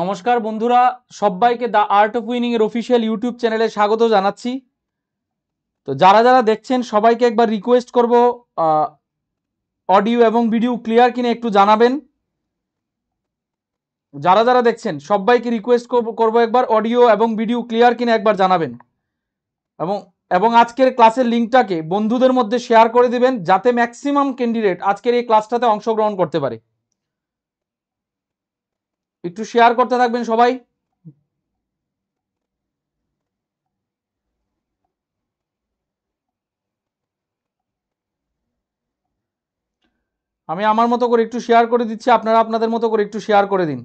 নমস্কার বন্ধুরা সবাইকে দ্য আর্ট অফ উইনিং এর অফিসিয়াল ইউটিউব চ্যানেলে স্বাগত জানাচ্ছি তো যারা যারা দেখছেন সবাইকে একবার রিকোয়েস্ট করব অডিও এবং ভিডিও ক্লিয়ার কিনে একটু জানাবেন যারা যারা দেখছেন সবাইকে রিকোয়েস্ট করব একবার অডিও এবং ভিডিও ক্লিয়ার কিনে একবার জানাবেন এবং এবং আজকের ক্লাসের লিঙ্কটাকে বন্ধুদের মধ্যে শেয়ার করে দিবেন যাতে ম্যাক্সিমাম ক্যান্ডিডেট আজকের এই ক্লাসটাতে অংশগ্রহণ করতে পারে একটু শেয়ার করতে থাকবেন সবাই আমি আমার মতো করে একটু শেয়ার করে দিচ্ছি আপনারা আপনাদের মতো করে একটু শেয়ার করে দিন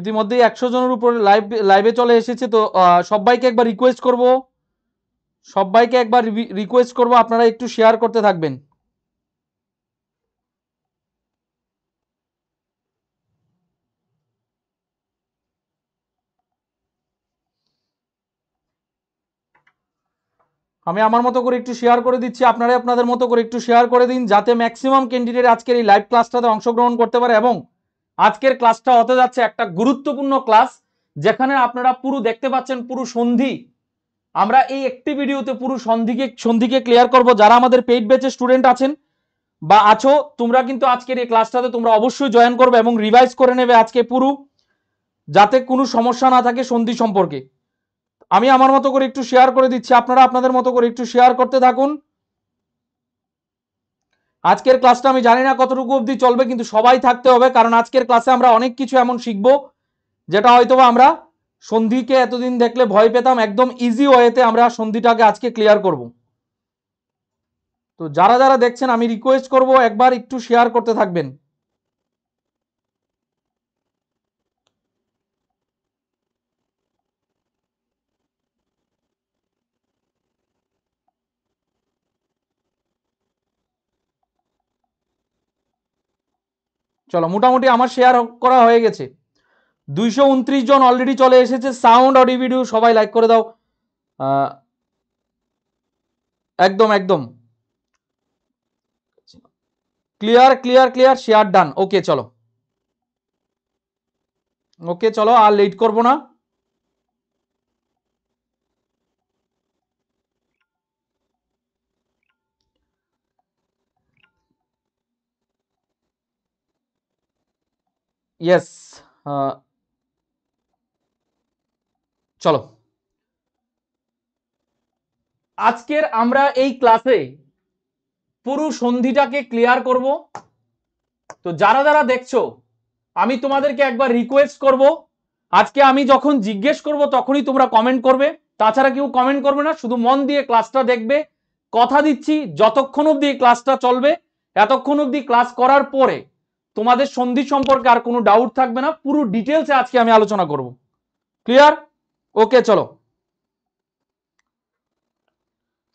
ইতিমধ্যেই একশো জনের উপর লাইভ লাইভে চলে এসেছে তো সবাইকে একবার রিকোয়েস্ট করব সবাইকে একবার রিকোয়েস্ট করব আপনারা একটু শেয়ার করতে থাকবেন আমি আমার মতো করে একটু শেয়ার করে দিচ্ছি আপনারাই আপনাদের মতো করে একটু শেয়ার করে দিন যাতে ম্যাক্সিমাম ক্যান্ডিডেট আজকের এই লাইভ ক্লাসটাতে অংশগ্রহণ করতে পারে এবং আজকের ক্লাসটা হতে যাচ্ছে একটা গুরুত্বপূর্ণ ক্লাস যেখানে আপনারা পুরো দেখতে পাচ্ছেন পুরো সন্ধি আমরা এই একটি ভিডিওতে পুরো সন্ধিকে সন্ধিকে ক্লিয়ার করব যারা আমাদের পেইড ব্যাচে স্টুডেন্ট আছেন বা আছো তোমরা কিন্তু আজকের এই ক্লাসটাতে তোমরা অবশ্যই জয়েন করবে এবং রিভাইজ করে নেবে আজকে পুরো যাতে কোনো সমস্যা না থাকে সন্ধি সম্পর্কে আমি আমার মতো করে একটু শেয়ার করে দিচ্ছি আপনারা আপনাদের মতো করে একটু শেয়ার করতে থাকুন আজকের ক্লাসটা আমি জানি না কতটুকু অবধি চলবে কিন্তু সবাই থাকতে হবে কারণ আজকের ক্লাসে আমরা অনেক কিছু এমন শিখব যেটা হয়তোবা আমরা সন্ধিকে এতদিন দেখলে ভয় পেতাম একদম ইজি ওয়েতে আমরা সন্ধিটাকে আজকে ক্লিয়ার করব তো যারা যারা দেখছেন আমি রিকোয়েস্ট করব একবার একটু শেয়ার করতে থাকবেন চলো মোটামুটি আমার শেয়ার করা হয়ে গেছে দুইশো উনত্রিশ জন অলরেডি চলে এসেছে সাউন্ড অডিও ভিডিও সবাই লাইক করে দাও একদম একদম clear clear clear share done okay চলো ওকে চলো আর লেট করবো না ইয়েস uh, চলো আজকের আমরা এই ক্লাসে পুরো সন্ধিটাকে ক্লিয়ার করব তো যারা যারা দেখছো আমি তোমাদেরকে একবার রিকোয়েস্ট করব আজকে আমি যখন জিজ্ঞেস করব তখনই তোমরা কমেন্ট করবে তাছাড়া কেউ কমেন্ট করবে না শুধু মন দিয়ে ক্লাসটা দেখবে কথা দিচ্ছি যতক্ষণ অব্দি ক্লাসটা চলবে এতক্ষণ অব্দি ক্লাস করার পরে তোমাদের সন্ধি সম্পর্কে আর কোনো ডাউট থাকবে না পুরো ডিটেলসে আজকে আমি আলোচনা করব ক্লিয়ার ওকে চলো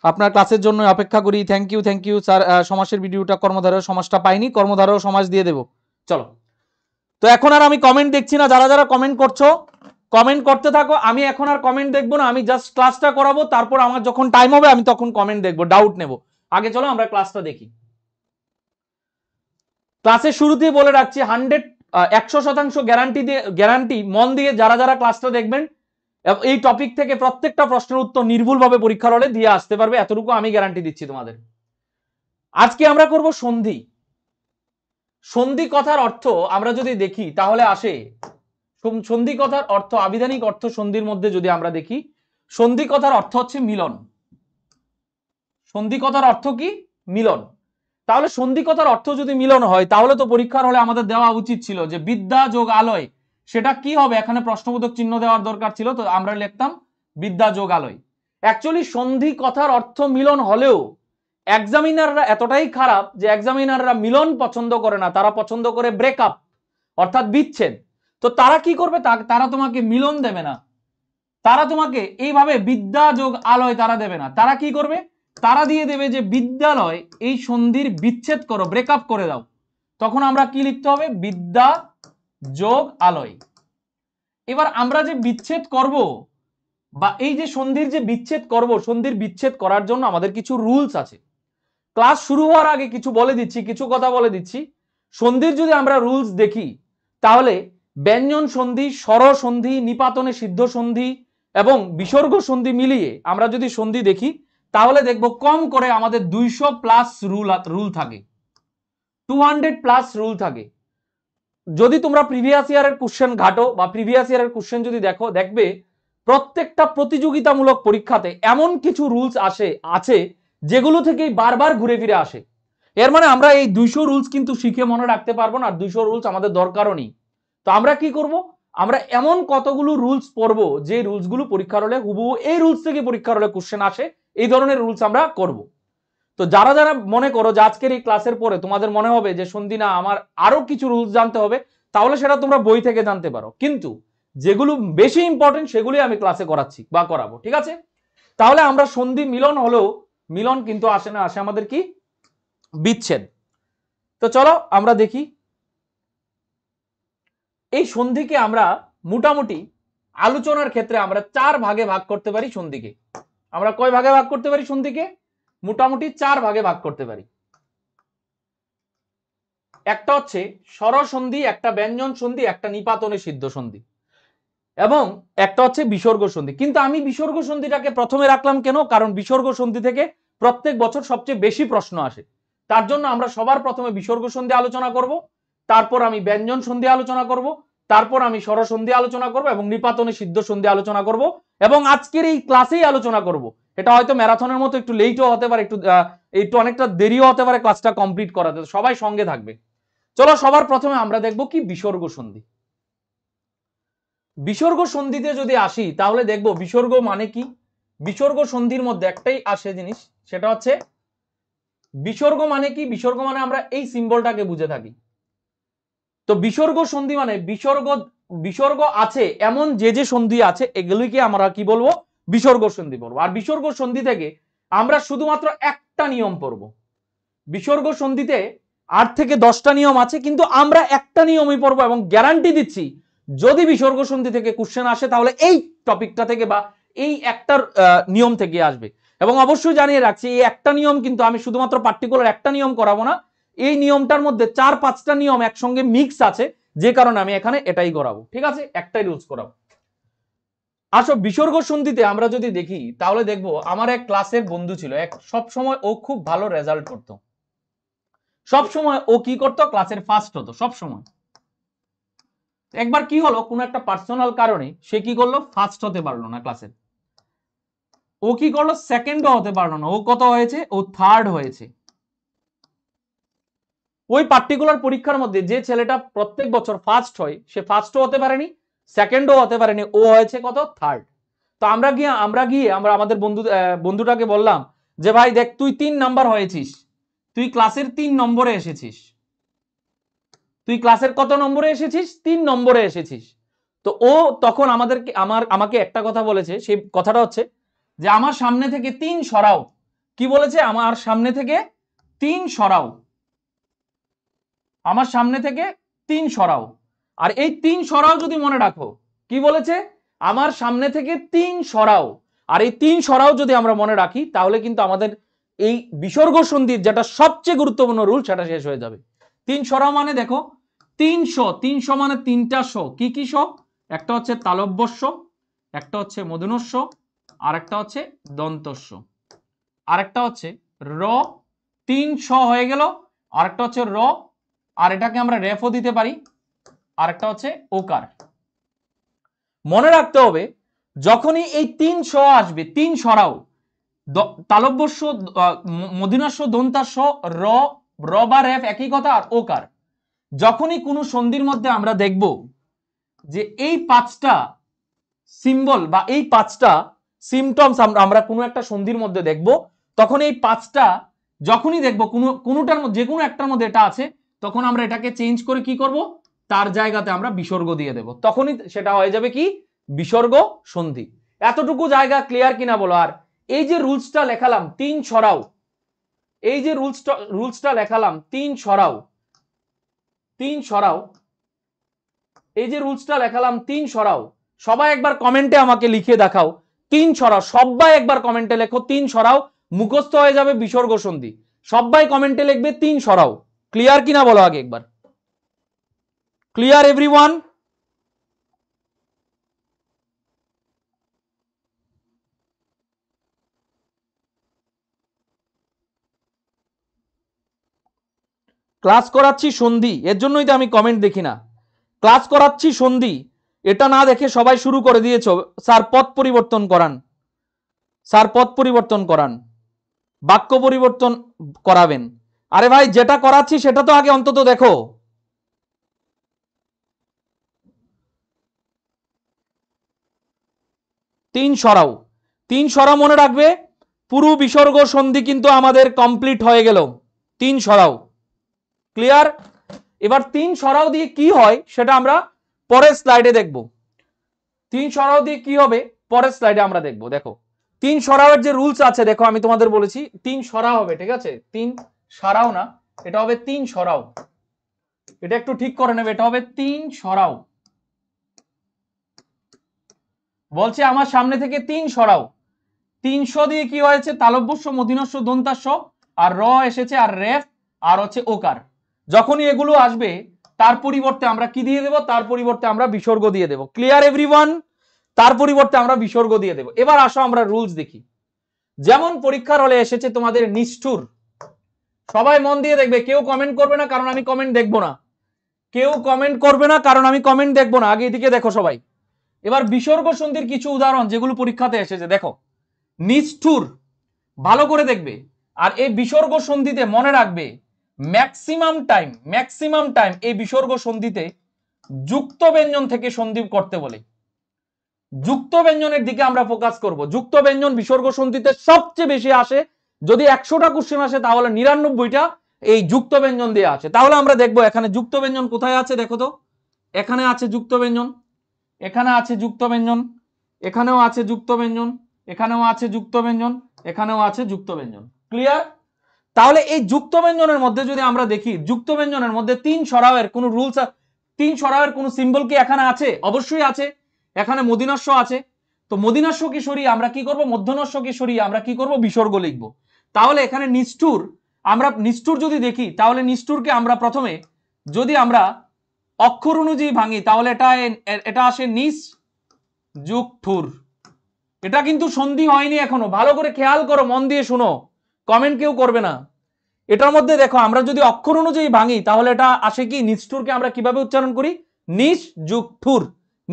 আপনার ক্লাসের জন্য অপেক্ষা করি thank you thank you sir সমাসের ভিডিওটা কর্মধারয় সমাজটা পাইনি কর্মধারয় সমাজ দিয়ে দেব চলো তো এখন আর আমি কমেন্ট দেখছি না যারা যারা কমেন্ট করছো কমেন্ট করতে থাকো আমি এখন আর কমেন্ট দেখবো না আমি জাস্ট ক্লাসটা করাবো তারপর আমার যখন টাইম হবে আমি তখন কমেন্ট দেখবো ডাউট নেব আগে চলো আমরা ক্লাসটা দেখি ক্লাসের শুরুতেই বলে রাখছি হান্ড্রেড একশো শতাংশ গ্যারান্টি দিয়ে গ্যারান্টি মন দিয়ে যারা যারা ক্লাসটা দেখবেন এই টপিক থেকে প্রত্যেকটা প্রশ্নের উত্তর নির্ভুলভাবে পরীক্ষার হলে দিয়ে আসতে পারবে এতটুকু আমি গ্যারান্টি দিচ্ছি তোমাদের আজকে আমরা করব সন্ধি সন্ধি কথার অর্থ আমরা যদি দেখি তাহলে আসে সন্ধি কথার অর্থ আবিধানিক অর্থ সন্ধির মধ্যে যদি আমরা দেখি সন্ধি কথার অর্থ হচ্ছে মিলন সন্ধি কথার অর্থ কি মিলন তাহলে সন্ধিকতার অর্থ যদি মিলন হয় তাহলে তো পরীক্ষার হলে আমাদের দেওয়া উচিত ছিল যে বিদ্যা যোগ আলয় সেটা কি হবে এখানে প্রশ্নবোধক চিহ্ন দেওয়ার দরকার ছিল তো আমরা লিখতাম বিদ্যা যোগ আলয় অ্যাকচুয়ালি সন্ধি কথার অর্থ মিলন হলেও এক্সামিনাররা এতটাই খারাপ যে এক্সামিনাররা মিলন পছন্দ করে না তারা পছন্দ করে ব্রেক আপ অর্থাৎ বিচ্ছেদ তো তারা কি করবে তারা তোমাকে মিলন দেবে না তারা তোমাকে এইভাবে বিদ্যা যোগ আলয় তারা দেবে না তারা কি করবে তারা দিয়ে দেবে যে বিদ্যালয় এই সন্ধির বিচ্ছেদ করো ব্রেকআপ করে দাও তখন আমরা কি লিখতে হবে বিদ্যা যোগ আলয় এবার আমরা যে বিচ্ছেদ করব বা এই যে সন্ধির যে বিচ্ছেদ করব সন্ধির বিচ্ছেদ করার জন্য আমাদের কিছু রুলস আছে ক্লাস শুরু হওয়ার আগে কিছু বলে দিচ্ছি কিছু কথা বলে দিচ্ছি সন্ধির যদি আমরা রুলস দেখি তাহলে ব্যঞ্জন সন্ধি স্বর সন্ধি নিপাতনে সিদ্ধ সন্ধি এবং বিসর্গ সন্ধি মিলিয়ে আমরা যদি সন্ধি দেখি তাহলে দেখব কম করে আমাদের দুইশো প্লাস রুল রুল থাকে টু প্লাস রুল থাকে যদি তোমরা প্রিভিয়াস ইয়ারের কোশ্চেন ঘাটো বা প্রিভিয়াস ইয়ারের কোশ্চেন যদি দেখো দেখবে প্রত্যেকটা প্রতিযোগিতামূলক পরীক্ষাতে এমন কিছু রুলস আসে আছে যেগুলো থেকেই বারবার ঘুরে ফিরে আসে এর মানে আমরা এই দুইশো রুলস কিন্তু শিখে মনে রাখতে পারবো না আর দুইশো রুলস আমাদের দরকারও নেই তো আমরা কি করব আমরা এমন কতগুলো রুলস পড়বো যে রুলসগুলো পরীক্ষার হলে হুবু এই রুলস থেকে পরীক্ষার হলে কোশ্চেন আসে এই ধরনের রুলস আমরা করব তো যারা যারা মনে করো যে আজকের এই ক্লাসের পরে তোমাদের মনে হবে যে সন্ধিনা আমার আরও কিছু রুলস জানতে হবে তাহলে সেটা তোমরা বই থেকে জানতে পারো কিন্তু যেগুলো বেশি ইম্পর্টেন্ট সেগুলি আমি ক্লাসে করাচ্ছি বা করাবো ঠিক আছে তাহলে আমরা সন্ধি মিলন হলেও মিলন কিন্তু আসে না আসে আমাদের কি বিচ্ছেদ তো চলো আমরা দেখি এই সন্ধিকে আমরা মোটামুটি আলোচনার ক্ষেত্রে আমরা চার ভাগে ভাগ করতে পারি সন্ধিকে আমরা কয় ভাগে ভাগ করতে পারি সন্ধিকে মোটামুটি চার ভাগে ভাগ করতে পারি একটা হচ্ছে সরসন্ধি একটা ব্যঞ্জন সন্ধি একটা নিপাতনে সিদ্ধ সন্ধি এবং একটা হচ্ছে বিসর্গ সন্ধি কিন্তু আমি বিসর্গ সন্ধিটাকে প্রথমে রাখলাম কেন কারণ বিসর্গ সন্ধি থেকে প্রত্যেক বছর সবচেয়ে বেশি প্রশ্ন আসে তার জন্য আমরা সবার প্রথমে বিসর্গ সন্ধি আলোচনা করব তারপর আমি ব্যঞ্জন সন্ধি আলোচনা করব তারপর আমি সরসন্ধি আলোচনা করব এবং নিপাতনে সিদ্ধ সন্ধি আলোচনা করব এবং আজকের এই ক্লাসেই আলোচনা করব এটা হয়তো ম্যারাথনের মতো একটু লেটও হতে পারে একটু একটু অনেকটা দেরিও হতে পারে ক্লাসটা কমপ্লিট করাতে সবাই সঙ্গে থাকবে চলো সবার প্রথমে আমরা দেখব কি বিসর্গ সন্ধি বিসর্গ সন্ধিতে যদি আসি তাহলে দেখব বিসর্গ মানে কি বিসর্গ সন্ধির মধ্যে একটাই আসে জিনিস সেটা হচ্ছে বিসর্গ মানে কি বিসর্গ মানে আমরা এই সিম্বলটাকে বুঝে থাকি তো বিসর্গ সন্ধি মানে বিসর্গ বিসর্গ আছে এমন যে যে সন্ধি আছে এগুলিকে আমরা কি বলবো বিসর্গ সন্ধি বলবো আর বিসর্গ সন্ধি থেকে আমরা শুধুমাত্র একটা নিয়ম পড়ব বিসর্গ সন্ধিতে আট থেকে দশটা নিয়ম আছে কিন্তু আমরা একটা নিয়মই পড়বো এবং গ্যারান্টি দিচ্ছি যদি বিসর্গ সন্ধি থেকে কোশ্চেন আসে তাহলে এই টপিকটা থেকে বা এই একটার নিয়ম থেকে আসবে এবং অবশ্যই জানিয়ে রাখছি এই একটা নিয়ম কিন্তু আমি শুধুমাত্র পার্টিকুলার একটা নিয়ম করাবো না এই নিয়মটার মধ্যে চার পাঁচটা নিয়ম একসঙ্গে মিক্স আছে যে কারণে আমি এখানে এটাই করাবো ঠিক আছে একটাই রুলস করাবো আসো বিসর্গ সন্ধিতে আমরা যদি দেখি তাহলে দেখবো আমার এক ক্লাসের বন্ধু ছিল এক সব সময় ও খুব ভালো রেজাল্ট করত সব সময় ও কি করত ক্লাসের ফার্স্ট হতো সব সময় একবার কি হলো কোনো একটা পার্সোনাল কারণে সে কি করলো ফার্স্ট হতে পারলো না ক্লাসের ও কি করলো সেকেন্ডও হতে পারলো না ও কত হয়েছে ও থার্ড হয়েছে ওই পার্টিকুলার পরীক্ষার মধ্যে যে ছেলেটা প্রত্যেক বছর ফার্স্ট হয় সে ফার্স্টও হতে পারেনি সেকেন্ডও হতে পারেনি ও হয়েছে কত থার্ড তো আমরা গিয়ে আমরা গিয়ে আমরা আমাদের বন্ধু বন্ধুটাকে বললাম যে ভাই দেখ তুই তিন নাম্বার হয়েছিস তুই ক্লাসের তিন নম্বরে এসেছিস তুই ক্লাসের কত নম্বরে এসেছিস তিন নম্বরে এসেছিস তো ও তখন আমাদেরকে আমার আমাকে একটা কথা বলেছে সেই কথাটা হচ্ছে যে আমার সামনে থেকে তিন সরাও কি বলেছে আমার সামনে থেকে তিন সরাও আমার সামনে থেকে তিন সরাও আর এই তিন সরাও যদি মনে রাখো কি বলেছে আমার সামনে থেকে তিন সরাও আর এই তিন সরাও যদি আমরা মনে রাখি তাহলে কিন্তু আমাদের এই বিসর্গ সন্ধির যেটা সবচেয়ে গুরুত্বপূর্ণ রুল সেটা শেষ হয়ে যাবে তিন সরাও মানে দেখো তিনশো তিনশো মানে তিনটা শো কি কি স একটা হচ্ছে তালব্যস্য একটা হচ্ছে মধুনস্য আর একটা হচ্ছে দন্তস্য আর একটা হচ্ছে র তিন স হয়ে গেল আর একটা হচ্ছে র আর এটাকে আমরা রেফও দিতে পারি আর একটা হচ্ছে ওকার মনে রাখতে হবে যখনই এই তিন স আসবে তিন সরাও তালব্যস্য মদিনাস্য দন্তাস র র বা রেফ একই কথা আর ওকার যখনই কোনো সন্ধির মধ্যে আমরা দেখব যে এই পাঁচটা সিম্বল বা এই পাঁচটা সিমটমস আমরা আমরা কোনো একটা সন্ধির মধ্যে দেখব তখন এই পাঁচটা যখনই দেখব কোনো কোনোটার মধ্যে যে কোনো একটার মধ্যে এটা আছে তখন আমরা এটাকে চেঞ্জ করে কি করব তার জায়গাতে আমরা বিসর্গ দিয়ে দেব তখনই সেটা হয়ে যাবে কি বিসর্গ সন্ধি এতটুকু জায়গা ক্লিয়ার কিনা বলো আর এই যে রুলসটা লেখালাম তিন ছড়াও এই যে রুলসটা রুলসটা লেখালাম তিন ছড়াও তিন ছড়াও এই যে রুলসটা লেখালাম তিন ছড়াও সবাই একবার কমেন্টে আমাকে লিখে দেখাও তিন ছড়াও সবাই একবার কমেন্টে লেখো তিন ছড়াও মুখস্থ হয়ে যাবে বিসর্গ সন্ধি সবাই কমেন্টে লিখবে তিন ছড়াও ক্লিয়ার কিনা বলো আগে একবার ক্লিয়ার এভরি ক্লাস করাচ্ছি সন্ধি এর জন্যই তো আমি কমেন্ট দেখি না ক্লাস করাচ্ছি সন্ধি এটা না দেখে সবাই শুরু করে দিয়েছ স্যার পথ পরিবর্তন করান স্যার পথ পরিবর্তন করান বাক্য পরিবর্তন করাবেন আরে ভাই যেটা করাচ্ছি সেটা তো আগে অন্তত দেখো তিন সরাও তিন সরা মনে রাখবে পুরু বিসর্গ সন্ধি কিন্তু আমাদের কমপ্লিট হয়ে গেল তিন সরাও ক্লিয়ার এবার তিন সরাও দিয়ে কি হয় সেটা আমরা পরের স্লাইডে দেখব তিন সরাও দিয়ে কি হবে পরের স্লাইডে আমরা দেখব দেখো তিন সরাওয়ের যে রুলস আছে দেখো আমি তোমাদের বলেছি তিন সরা হবে ঠিক আছে তিন সারাও না এটা হবে তিন সরাও এটা একটু ঠিক করে নেবে এটা হবে তিন সরাও বলছে আমার সামনে থেকে তিন সরাও তিনশো দিয়ে কি হয়েছে তালব্যস্য মদিনস্য দন্তাস্য আর র এসেছে আর রেফ আর হচ্ছে ওকার যখনই এগুলো আসবে তার পরিবর্তে আমরা কি দিয়ে দেব তার পরিবর্তে আমরা বিসর্গ দিয়ে দেব ক্লিয়ার এভরিওয়ান তার পরিবর্তে আমরা বিসর্গ দিয়ে দেব এবার আসো আমরা রুলস দেখি যেমন পরীক্ষার হলে এসেছে তোমাদের নিষ্ঠুর সবাই মন দিয়ে দেখবে কেউ কমেন্ট করবে না কারণ আমি কমেন্ট দেখব না কেউ কমেন্ট করবে না কারণ আমি কমেন্ট দেখবো না আগে এদিকে দেখো সবাই এবার বিসর্গ সন্ধির কিছু উদাহরণ যেগুলো পরীক্ষাতে এসেছে দেখো নিষ্ঠুর ভালো করে দেখবে আর এই বিসর্গ সন্ধিতে মনে রাখবে ম্যাক্সিমাম টাইম ম্যাক্সিমাম টাইম এই বিসর্গ সন্ধিতে যুক্ত ব্যঞ্জন থেকে সন্ধি করতে বলে যুক্ত ব্যঞ্জনের দিকে আমরা ফোকাস করব যুক্ত ব্যঞ্জন বিসর্গ সন্ধিতে সবচেয়ে বেশি আসে যদি একশোটা কোশ্চেন আসে তাহলে নিরানব্বইটা এই যুক্ত ব্যঞ্জন দিয়ে আছে তাহলে আমরা দেখবো এখানে যুক্ত ব্যঞ্জন কোথায় আছে দেখো তো এখানে আছে যুক্ত ব্যঞ্জন এখানে আছে যুক্ত ব্যঞ্জন এখানেও আছে যুক্ত ব্যঞ্জন এখানেও আছে যুক্ত ব্যঞ্জন এখানেও আছে যুক্ত ব্যঞ্জন ক্লিয়ার তাহলে এই যুক্ত ব্যঞ্জনের মধ্যে যদি আমরা দেখি যুক্ত ব্যঞ্জনের মধ্যে তিন সরাবের কোনো রুলস তিন সরাবের কোনো সিম্বল কি এখানে আছে অবশ্যই আছে এখানে মদিনাস্য আছে তো মদিনাস্য কি সরিয়ে আমরা কি করব মধ্যনস্য কি সরিয়ে আমরা কি করব বিসর্গ লিখবো তাহলে এখানে নিষ্ঠুর আমরা নিষ্ঠুর যদি দেখি তাহলে নিষ্ঠুরকে আমরা প্রথমে যদি আমরা অক্ষর অনুযায়ী ভাঙি তাহলে এটা এটা আসে নিস যুগ ঠুর এটা কিন্তু সন্ধি হয়নি এখনো ভালো করে খেয়াল করো মন দিয়ে শুনো কমেন্ট কেউ করবে না এটার মধ্যে দেখো আমরা যদি অক্ষর অনুযায়ী ভাঙি তাহলে এটা আসে কি নিষ্ঠুরকে আমরা কিভাবে উচ্চারণ করি নিস যুগ ঠুর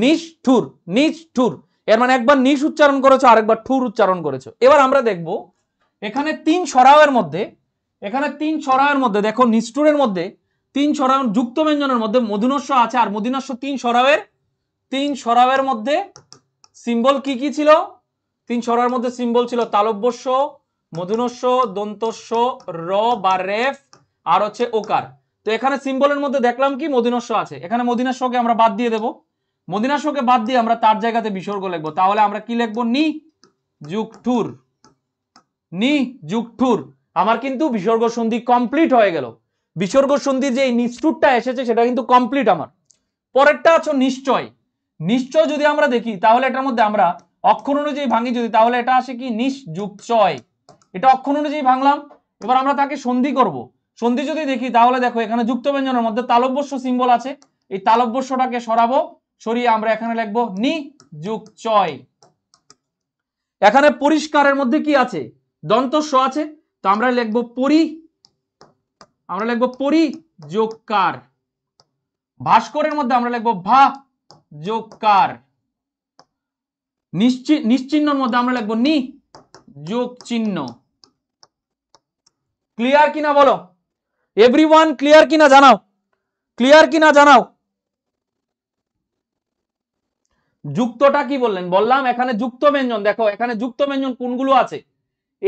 নিস ঠুর নিস ঠুর এর মানে একবার নিস উচ্চারণ করেছো আরেকবার ঠুর উচ্চারণ করেছো এবার আমরা দেখবো এখানে তিন সরাওয়ের মধ্যে এখানে তিন সরাওয়ের মধ্যে দেখো নিষ্ঠুরের মধ্যে তিন সরাও যুক্ত ব্যঞ্জনের মধ্যে মধুনস্য আছে আর মধুনস্য তিন সরাওয়ের তিন সরাওয়ের মধ্যে সিম্বল কি কি ছিল তিন সরার মধ্যে সিম্বল ছিল তালব্যস্য মধুনস্য দন্তস্য র বা রেফ আর হচ্ছে ওকার তো এখানে সিম্বলের মধ্যে দেখলাম কি মদিনস্য আছে এখানে মদিনাস্যকে আমরা বাদ দিয়ে দেব মদিনাস্যকে বাদ দিয়ে আমরা তার জায়গাতে বিসর্গ লিখবো তাহলে আমরা কি লিখবো নি যুগ নি যুগঠুর আমার কিন্তু বিসর্গ সন্ধি কমপ্লিট হয়ে গেল বিসর্গ সন্ধি যে নিষ্ঠুরটা এসেছে সেটা কিন্তু কমপ্লিট আমার পরেরটা আছে নিশ্চয় নিশ্চয় যদি আমরা দেখি তাহলে এটার মধ্যে আমরা অক্ষর অনুযায়ী ভাঙি যদি তাহলে এটা আসে কি নিশ্চয় এটা অক্ষর অনুযায়ী ভাঙলাম এবার আমরা তাকে সন্ধি করব সন্ধি যদি দেখি তাহলে দেখো এখানে যুক্ত ব্যঞ্জনের মধ্যে তালব্যস্য সিম্বল আছে এই তালব্যস্যটাকে সরাবো সরিয়ে আমরা এখানে লিখবো নি যুগ চয় এখানে পরিষ্কারের মধ্যে কি আছে দন্ত স আছে তো আমরা লিখব পরি আমরা লিখব পরি যোগ কার ভাস্করের মধ্যে আমরা লিখব ভা যোগ কার নিশ্চিহ্নর মধ্যে আমরা লিখব নি যোগ চিহ্ন ক্লিয়ার কিনা বলো এভরি ক্লিয়ার কিনা জানাও ক্লিয়ার কিনা জানাও যুক্তটা কি বললেন বললাম এখানে যুক্ত ব্যঞ্জন দেখো এখানে যুক্ত ব্যঞ্জন কোনগুলো আছে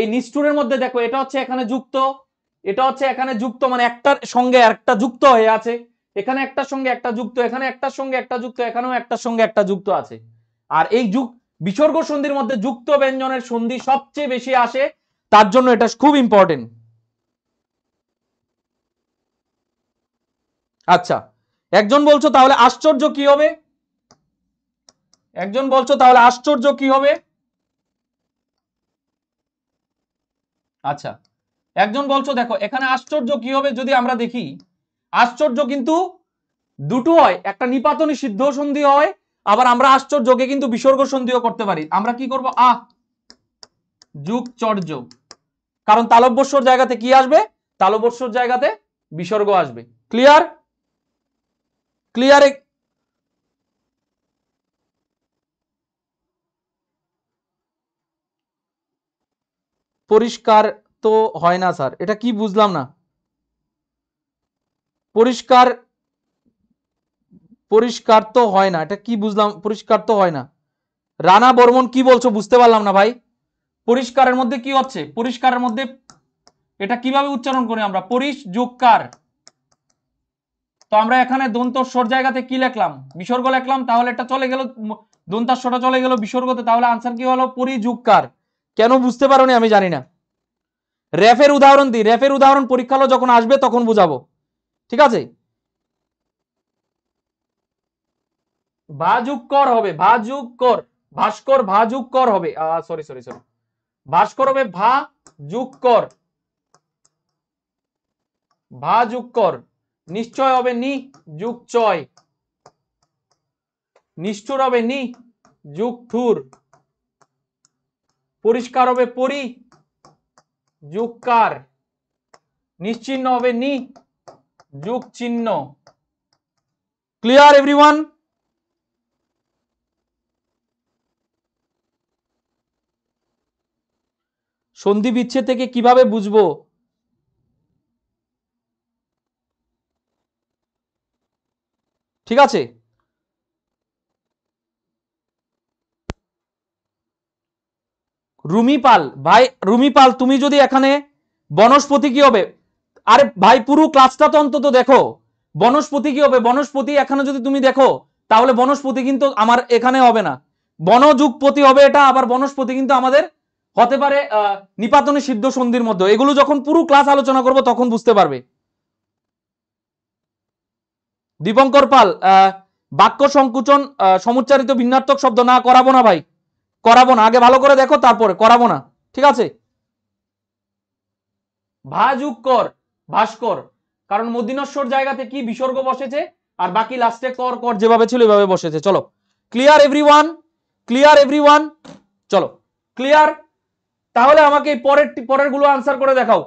এই নিষ্ঠুরের মধ্যে দেখো এটা হচ্ছে এখানে যুক্ত এটা হচ্ছে এখানে যুক্ত মানে একটার সঙ্গে একটা যুক্ত হয়ে আছে এখানে একটার সঙ্গে একটা যুক্ত এখানে একটার সঙ্গে একটা যুক্ত এখানেও একটার সঙ্গে একটা যুক্ত আছে আর এই যুগ বিসর্গ সন্ধির মধ্যে যুক্ত ব্যঞ্জনের সন্ধি সবচেয়ে বেশি আসে তার জন্য এটা খুব ইম্পর্টেন্ট আচ্ছা একজন বলছো তাহলে আশ্চর্য কি হবে একজন বলছো তাহলে আশ্চর্য কি হবে আচ্ছা একজন বলছো দেখো এখানে আশ্চর্য কি হবে যদি আমরা দেখি আশ্চর্য কিন্তু দুটো হয় একটা নিপাতনী সিদ্ধ সন্ধি হয় আবার আমরা আশ্চর্যকে কিন্তু বিসর্গ সন্ধিও করতে পারি আমরা কি করব আহ যুগচর্য কারণ তালব্যস্বর জায়গাতে কি আসবে তালব্যস্বর জায়গাতে বিসর্গ আসবে ক্লিয়ার ক্লিয়ার পরিষ্কার তো হয় না স্যার এটা কি বুঝলাম না পরিষ্কার পরিষ্কার তো হয় না এটা কি বুঝলাম পরিষ্কার তো হয় না রানা বর্মন কি বলছো বুঝতে পারলাম না ভাই পরিষ্কারের মধ্যে কি হচ্ছে পরিষ্কারের মধ্যে এটা কিভাবে উচ্চারণ করি আমরা পরিশ যোগকার তো আমরা এখানে দন্তস্বর জায়গাতে কি লিখলাম বিসর্গ লেখলাম তাহলে এটা চলে গেল দন্তাস্বরটা চলে গেল বিসর্গতে তাহলে আনসার কি হলো পরিযুগকার কেন বুঝতে পারো আমি জানি না র্যাফের উদাহরণ দিই র্যাফের উদাহরণ পরীক্ষালো যখন আসবে তখন বুঝাবো ঠিক আছে ভাজুক কর হবে ভাজুক কর ভাস্কর ভাজুক কর হবে সরি সরি সরি ভাস্কর হবে ভা যুগ কর ভা যুগ কর নিশ্চয় হবে নি যুগ চয় নিষ্ঠুর হবে নি যুগ ঠুর পরিষ্কার হবে পরি যুগকার নিশ্চিহ্ন হবে নি যুগ চিহ্ন ক্লিয়ার এভরিওয়ান সন্ধি বিচ্ছে থেকে কিভাবে বুঝবো ঠিক আছে রুমিপাল ভাই রুমিপাল তুমি যদি এখানে বনস্পতি কি হবে আরে ভাই পুরো ক্লাসটা তো অন্তত দেখো বনস্পতি কি হবে বনস্পতি এখানে যদি তুমি দেখো তাহলে বনস্পতি কিন্তু আমার এখানে হবে না বনযুগপতি হবে এটা আবার বনস্পতি কিন্তু আমাদের হতে পারে নিপাতনে সিদ্ধ সন্ধির মধ্যে এগুলো যখন পুরো ক্লাস আলোচনা করব তখন বুঝতে পারবে দীপঙ্কর পাল বাক্য সংকুচন সমুচ্চারিত ভিন্নার্থক শব্দ না করাবো না ভাই করাবো না আগে ভালো করে দেখো তারপরে করাবো না ঠিক আছে ভাজুক কর ভাস্কর কারণ মদিনস্বর জায়গাতে কি বিসর্গ বসেছে আর বাকি লাস্টে কর কর যেভাবে ছিল এভাবে বসেছে চলো ক্লিয়ার এভরিওয়ান ক্লিয়ার এভরিওয়ান চলো ক্লিয়ার তাহলে আমাকে পরের পরেরগুলো আনসার করে দেখাও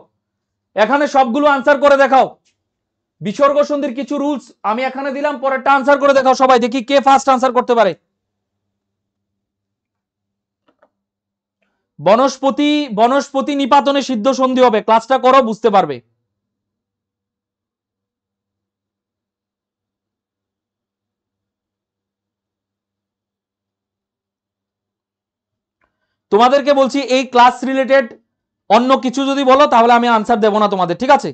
এখানে সবগুলো আনসার করে দেখাও বিসর্গ সন্ধির কিছু রুলস আমি এখানে দিলাম পরেরটা আনসার করে দেখাও সবাই দেখি কে ফার্স্ট আনসার করতে পারে বনস্পতি বনস্পতি নিপাতনে সিদ্ধ সন্ধি হবে ক্লাসটা করো বুঝতে পারবে তোমাদেরকে বলছি এই ক্লাস রিলেটেড অন্য কিছু যদি বলো তাহলে আমি আনসার দেব না তোমাদের ঠিক আছে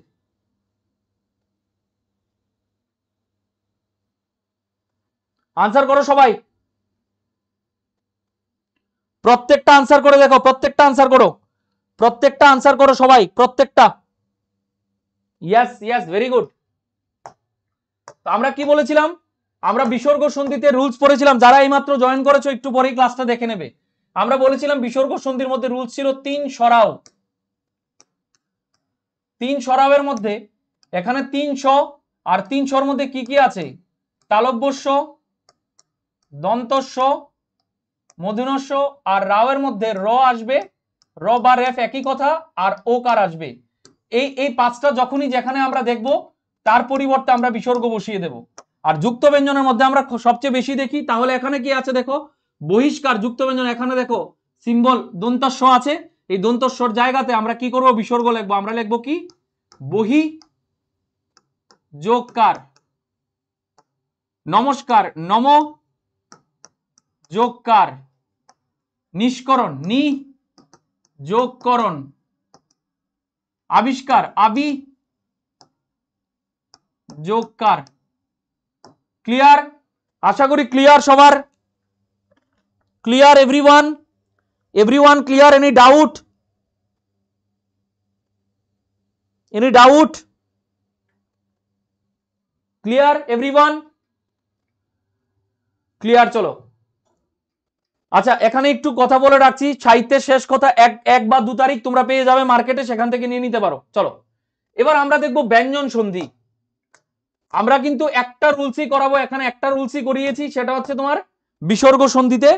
আনসার করো সবাই প্রত্যেকটা আনসার করে দেখো প্রত্যেকটা আনসার করো প্রত্যেকটা আনসার করো সবাই প্রত্যেকটা ইয়াস ইয়াস ভেরি গুড তো আমরা কি বলেছিলাম আমরা বিসর্গ সন্ধিতে রুলস পড়েছিলাম যারা এইমাত্র জয়েন করেছো একটু পরেই ক্লাসটা দেখে নেবে আমরা বলেছিলাম বিসর্গ সন্ধির মধ্যে রুলস ছিল তিন সরাও তিন সরাবের মধ্যে এখানে তিনশো আর তিনশোর মধ্যে কি কি আছে তালব্যস্য দন্তস্য মধুনস্য আর রাওয়ের মধ্যে র আসবে র বা রেফ একই কথা আর ও কার আসবে এই এই পাঁচটা যখনই যেখানে আমরা দেখব তার পরিবর্তে আমরা বিসর্গ বসিয়ে দেব আর যুক্ত ব্যঞ্জনের মধ্যে আমরা সবচেয়ে বেশি দেখি তাহলে এখানে কি আছে দেখো বহিষ্কার যুক্ত ব্যঞ্জন এখানে দেখো সিম্বল দন্তস্ব আছে এই দন্তস্বর জায়গাতে আমরা কি করব বিসর্গ লিখবো আমরা লিখবো কি বহি যোগ কার নমস্কার নম যোগ কার নিষ্করণ নি যোগকরণ আবিষ্কার আবি যোগ কার ক্লিয়ার আশা করি ক্লিয়ার সবার clear everyone everyone clear any doubt any doubt clear everyone clear চলো আচ্ছা এখানে একটু কথা বলে রাখছি সাহিত্যের শেষ কথা এক এক বা দু তারিখ তোমরা পেয়ে যাবে মার্কেটে সেখান থেকে নিয়ে নিতে পারো চলো এবার আমরা দেখব ব্যঞ্জন সন্ধি আমরা কিন্তু একটা রুলসই করাবো এখানে একটা রুলসই করিয়েছি সেটা হচ্ছে তোমার বিসর্গ সন্ধিতে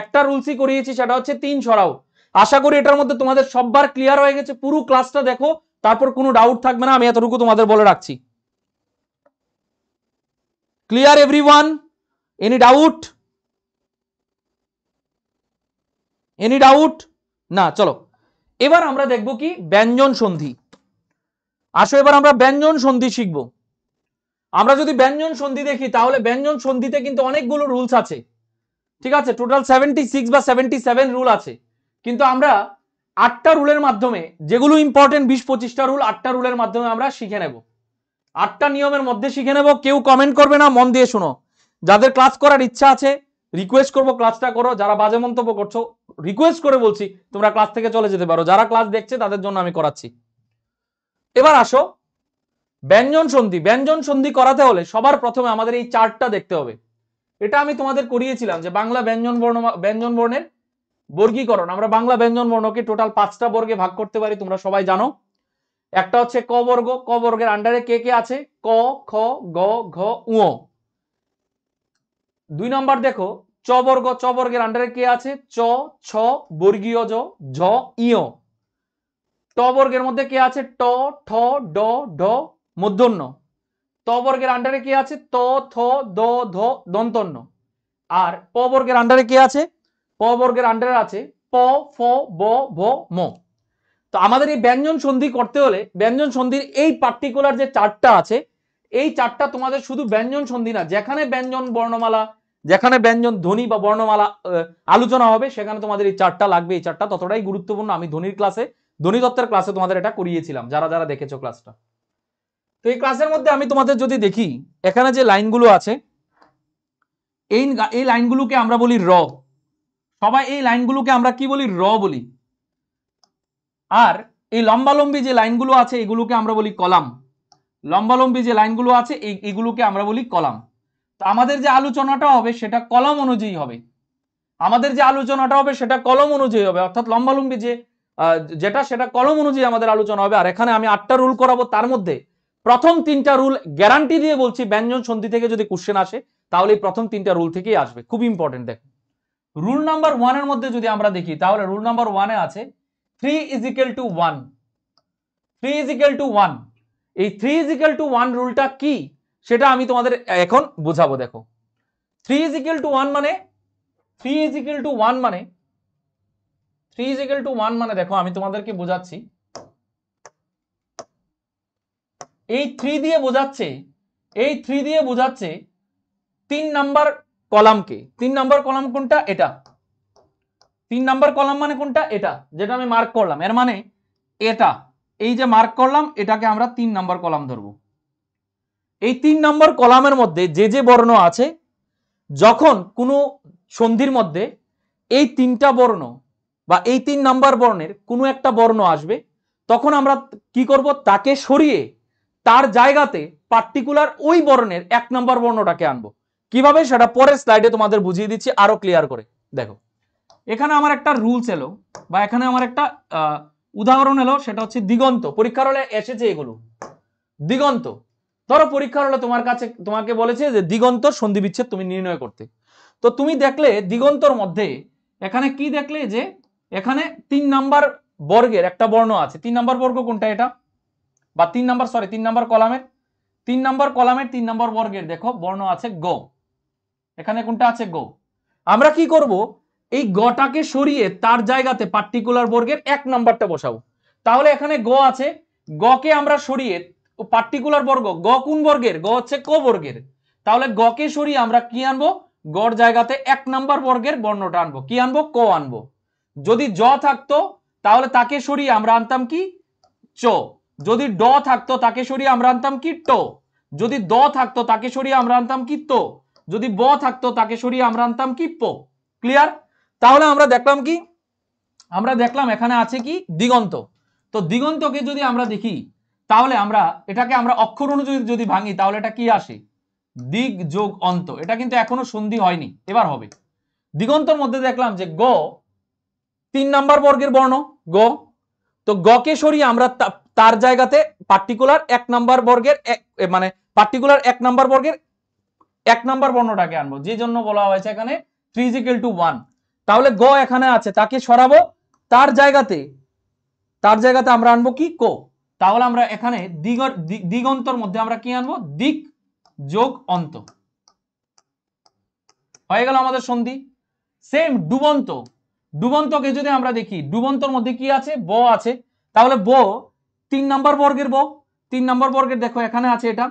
একটা রুলসই করিয়েছি সেটা হচ্ছে তিন সরাও আশা করি এটার মধ্যে তোমাদের সববার ক্লিয়ার হয়ে গেছে পুরো ক্লাসটা দেখো তারপর কোনো ডাউট থাকবে না আমি এতটুকু তোমাদের বলে রাখছি clear everyone any doubt any doubt না চলো এবার আমরা দেখব কি ব্যঞ্জন সন্ধি আসো এবার আমরা ব্যঞ্জন সন্ধি শিখব আমরা যদি ব্যঞ্জন সন্ধি দেখি তাহলে ব্যঞ্জন সন্ধিতে কিন্তু অনেকগুলো রুলস আছে ঠিক আছে টোটাল সেভেন্টি সিক্স বা সেভেন্টি সেভেন রুল আছে কিন্তু আমরা আটটা রুলের মাধ্যমে যেগুলো ইম্পর্টেন্ট বিশ পঁচিশটা রুল আটটা রুলের মাধ্যমে আমরা শিখে নেব আটটা নিয়মের মধ্যে শিখে নেব কেউ কমেন্ট করবে না মন দিয়ে শুনো যাদের ক্লাস করার ইচ্ছা আছে রিকোয়েস্ট করবো ক্লাসটা করো যারা বাজে মন্তব্য করছো রিকোয়েস্ট করে বলছি তোমরা ক্লাস থেকে চলে যেতে পারো যারা ক্লাস দেখছে তাদের জন্য আমি করাচ্ছি এবার আসো ব্যঞ্জন সন্ধি ব্যঞ্জন সন্ধি করাতে হলে সবার প্রথমে আমাদের এই চার্টটা দেখতে হবে এটা আমি তোমাদের করিয়েছিলাম যে বাংলা ব্যঞ্জন বর্ণ ব্যঞ্জন বর্ণের বর্গীকরণ আমরা বাংলা ব্যঞ্জন বর্ণকে টোটাল পাঁচটা বর্গে ভাগ করতে পারি তোমরা সবাই জানো একটা হচ্ছে ক বর্গ ক বর্গের আন্ডারে কে কে আছে ক খ গ ঘ উঁ দুই নম্বর দেখো চ বর্গ চ বর্গের আন্ডারে কে আছে চ ছ বর্গীয় জ ঝ ইয় বর্গের মধ্যে কে আছে ট ঠ ড ঢ মধ্যন্য বর্গের আন্ডারে কে আছে ত থ দ ধ দন্তন্য আর প বর্গের আন্ডারে কে আছে প বর্গের আন্ডারে আছে প ফ ব ভ ম তো আমাদের এই ব্যঞ্জন সন্ধি করতে হলে ব্যঞ্জন সন্ধির এই পার্টিকুলার যে চারটা আছে এই চারটা তোমাদের শুধু ব্যঞ্জন সন্ধি না যেখানে ব্যঞ্জন বর্ণমালা যেখানে ব্যঞ্জন ধ্বনি বা বর্ণমালা আলোচনা হবে সেখানে তোমাদের এই চারটা লাগবে এই চারটা ততটাই গুরুত্বপূর্ণ আমি ধ্বনির ক্লাসে ধ্বনিতত্ত্বের ক্লাসে তোমাদের এটা করিয়েছিলাম যারা যারা দেখেছো ক্লাসটা তো এই ক্লাসের মধ্যে আমি তোমাদের যদি দেখি এখানে যে লাইনগুলো আছে এই এই লাইনগুলোকে আমরা বলি র সবাই এই লাইনগুলোকে আমরা কি বলি র বলি আর এই লম্বালম্বি যে লাইনগুলো আছে এগুলোকে আমরা বলি কলাম লম্বালম্বি যে লাইনগুলো আছে এই এগুলোকে আমরা বলি কলাম তো আমাদের যে আলোচনাটা হবে সেটা কলাম অনুযায়ী হবে আমাদের যে আলোচনাটা হবে সেটা কলম অনুযায়ী হবে অর্থাৎ লম্বালম্বি যে যেটা সেটা কলম অনুযায়ী আমাদের আলোচনা হবে আর এখানে আমি আটটা রুল করাবো তার মধ্যে প্রথম তিনটা রুল গ্যারান্টি দিয়ে বলছি ব্যঞ্জন সন্ধি থেকে যদি কোশ্চেন আসে তাহলে এই প্রথম তিনটা রুল থেকেই আসবে খুব ইম্পর্টেন্ট দেখো রুল নাম্বার ওয়ানের মধ্যে যদি আমরা দেখি তাহলে রুল নাম্বার ওয়ানে আছে three is equal to one three is equal to one এই three is equal to one রুলটা কি সেটা আমি তোমাদের এখন বোঝাবো দেখো three is equal to one মানে three is equal to one মানে three is equal to one মানে দেখো আমি তোমাদেরকে বোঝাচ্ছি এই থ্রি দিয়ে বোঝাচ্ছে এই থ্রি দিয়ে বোঝাচ্ছে তিন নাম্বার কলামকে তিন নাম্বার কলাম কোনটা এটা তিন নাম্বার কলাম মানে কোনটা এটা যেটা আমি মার্ক করলাম এর মানে এটা এই যে মার্ক করলাম এটাকে আমরা তিন নম্বর কলাম ধরব এই তিন নম্বর কলামের মধ্যে যে যে বর্ণ আছে যখন কোনো সন্ধির মধ্যে এই তিনটা বর্ণ বা এই তিন নাম্বার বর্ণের কোনো একটা বর্ণ আসবে তখন আমরা কি করব তাকে সরিয়ে তার জায়গাতে পার্টিকুলার ওই বর্ণের এক নম্বর বর্ণটাকে আনবো কিভাবে সেটা পরের স্লাইডে তোমাদের বুঝিয়ে দিচ্ছি আরও ক্লিয়ার করে দেখো এখানে আমার একটা রুলস এলো বা এখানে আমার একটা উদাহরণ হলো সেটা হচ্ছে দিগন্ত পরীক্ষার হলে এসেছে এগুলো দিগন্ত ধরো পরীক্ষার হলে তোমার কাছে তোমাকে বলেছে যে দিগন্ত সন্ধি বিচ্ছেদ তুমি নির্ণয় করতে তো তুমি দেখলে দিগন্তর মধ্যে এখানে কি দেখলে যে এখানে তিন নাম্বার বর্গের একটা বর্ণ আছে তিন নাম্বার বর্গ কোনটা এটা বা তিন নাম্বার সরি তিন নাম্বার কলামের তিন নাম্বার কলামের তিন নাম্বার বর্গের দেখো বর্ণ আছে গ এখানে কোনটা আছে গ আমরা কি করব এই গটাকে সরিয়ে তার জায়গাতে পার্টিকুলার বর্গের এক নাম্বারটা বসাবো তাহলে এখানে গ আছে গকে আমরা সরিয়ে পার্টিকুলার বর্গ গ কোন বর্গের গ হচ্ছে ক বর্গের তাহলে গকে সরিয়ে আমরা কি আনবো গড় জায়গাতে এক নাম্বার বর্গের বর্ণটা আনবো কি আনবো ক আনবো যদি জ থাকতো তাহলে তাকে সরিয়ে আমরা আনতাম কি চ যদি ড থাকতো তাকে সরিয়ে আমরা আনতাম কি ট যদি দ থাকতো তাকে সরিয়ে আমরা আনতাম কি তো যদি ব থাকতো তাকে সরিয়ে আমরা আনতাম কি প ক্লিয়ার তাহলে আমরা দেখলাম কি আমরা দেখলাম এখানে আছে কি দিগন্ত তো দিগন্তকে যদি আমরা দেখি তাহলে আমরা এটাকে আমরা অক্ষর অনুযায়ী যদি ভাঙি তাহলে এটা কি আসে দিগ যোগ অন্ত এটা কিন্তু এখনো সন্ধি হয়নি এবার হবে দিগন্তর মধ্যে দেখলাম যে গ তিন নাম্বার বর্গের বর্ণ গ তো গকে সরিয়ে আমরা তার জায়গাতে পার্টিকুলার এক নাম্বার বর্গের এক মানে পার্টিকুলার এক নাম্বার বর্গের এক নাম্বার বর্ণটাকে আনবো যে জন্য বলা হয়েছে এখানে থ্রি টু ওয়ান তাহলে গ এখানে আছে তাকে সরাবো তার জায়গাতে তার জায়গাতে আমরা আনবো কি কো তাহলে আমরা এখানে দিগন্তর মধ্যে আমরা কি আনবো দিক যোগ অন্ত হয়ে গেল আমাদের সন্ধি সেম ডুবন্ত ডুবন্তকে যদি আমরা দেখি ডুবন্তর মধ্যে কি আছে ব আছে তাহলে ব তিন নম্বর বর্গের ব তিন নম্বর বর্গের দেখো এখানে আছে এটা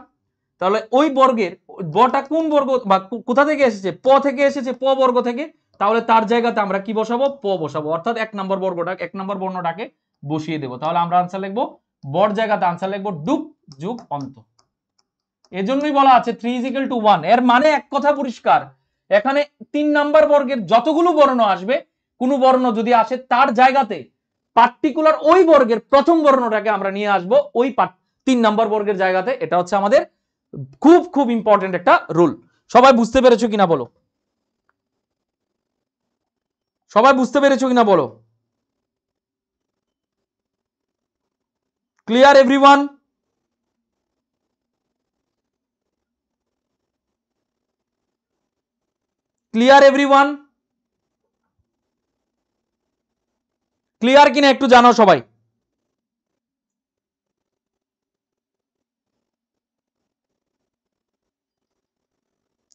তাহলে ওই বর্গের বটা কোন বর্গ বা কোথা থেকে এসেছে প থেকে এসেছে প বর্গ থেকে তাহলে তার জায়গাতে আমরা কি বসাবো প বসাবো অর্থাৎ এক নম্বর বর্গটাকে এক নম্বর বর্ণটাকে বসিয়ে দেবো তাহলে আমরা আনসার লিখবো বর জায়গাতে আনসার লিখবো ডুব যুগ অন্ত এজন্যই বলা আছে থ্রি ইজিক্যাল টু ওয়ান এর মানে এক কথা পরিষ্কার এখানে তিন নাম্বার বর্গের যতগুলো বর্ণ আসবে কোনো বর্ণ যদি আসে তার জায়গাতে পার্টিকুলার ওই বর্গের প্রথম বর্ণটাকে আমরা নিয়ে আসব ওই তিন নাম্বার বর্গের জায়গাতে এটা হচ্ছে আমাদের খুব খুব ইম্পর্টেন্ট একটা রুল সবাই বুঝতে পেরেছো কিনা বলো সবাই বুঝতে পেরেছো কিনা বলো clear everyone clear everyone clear কিনা একটু জানাও সবাই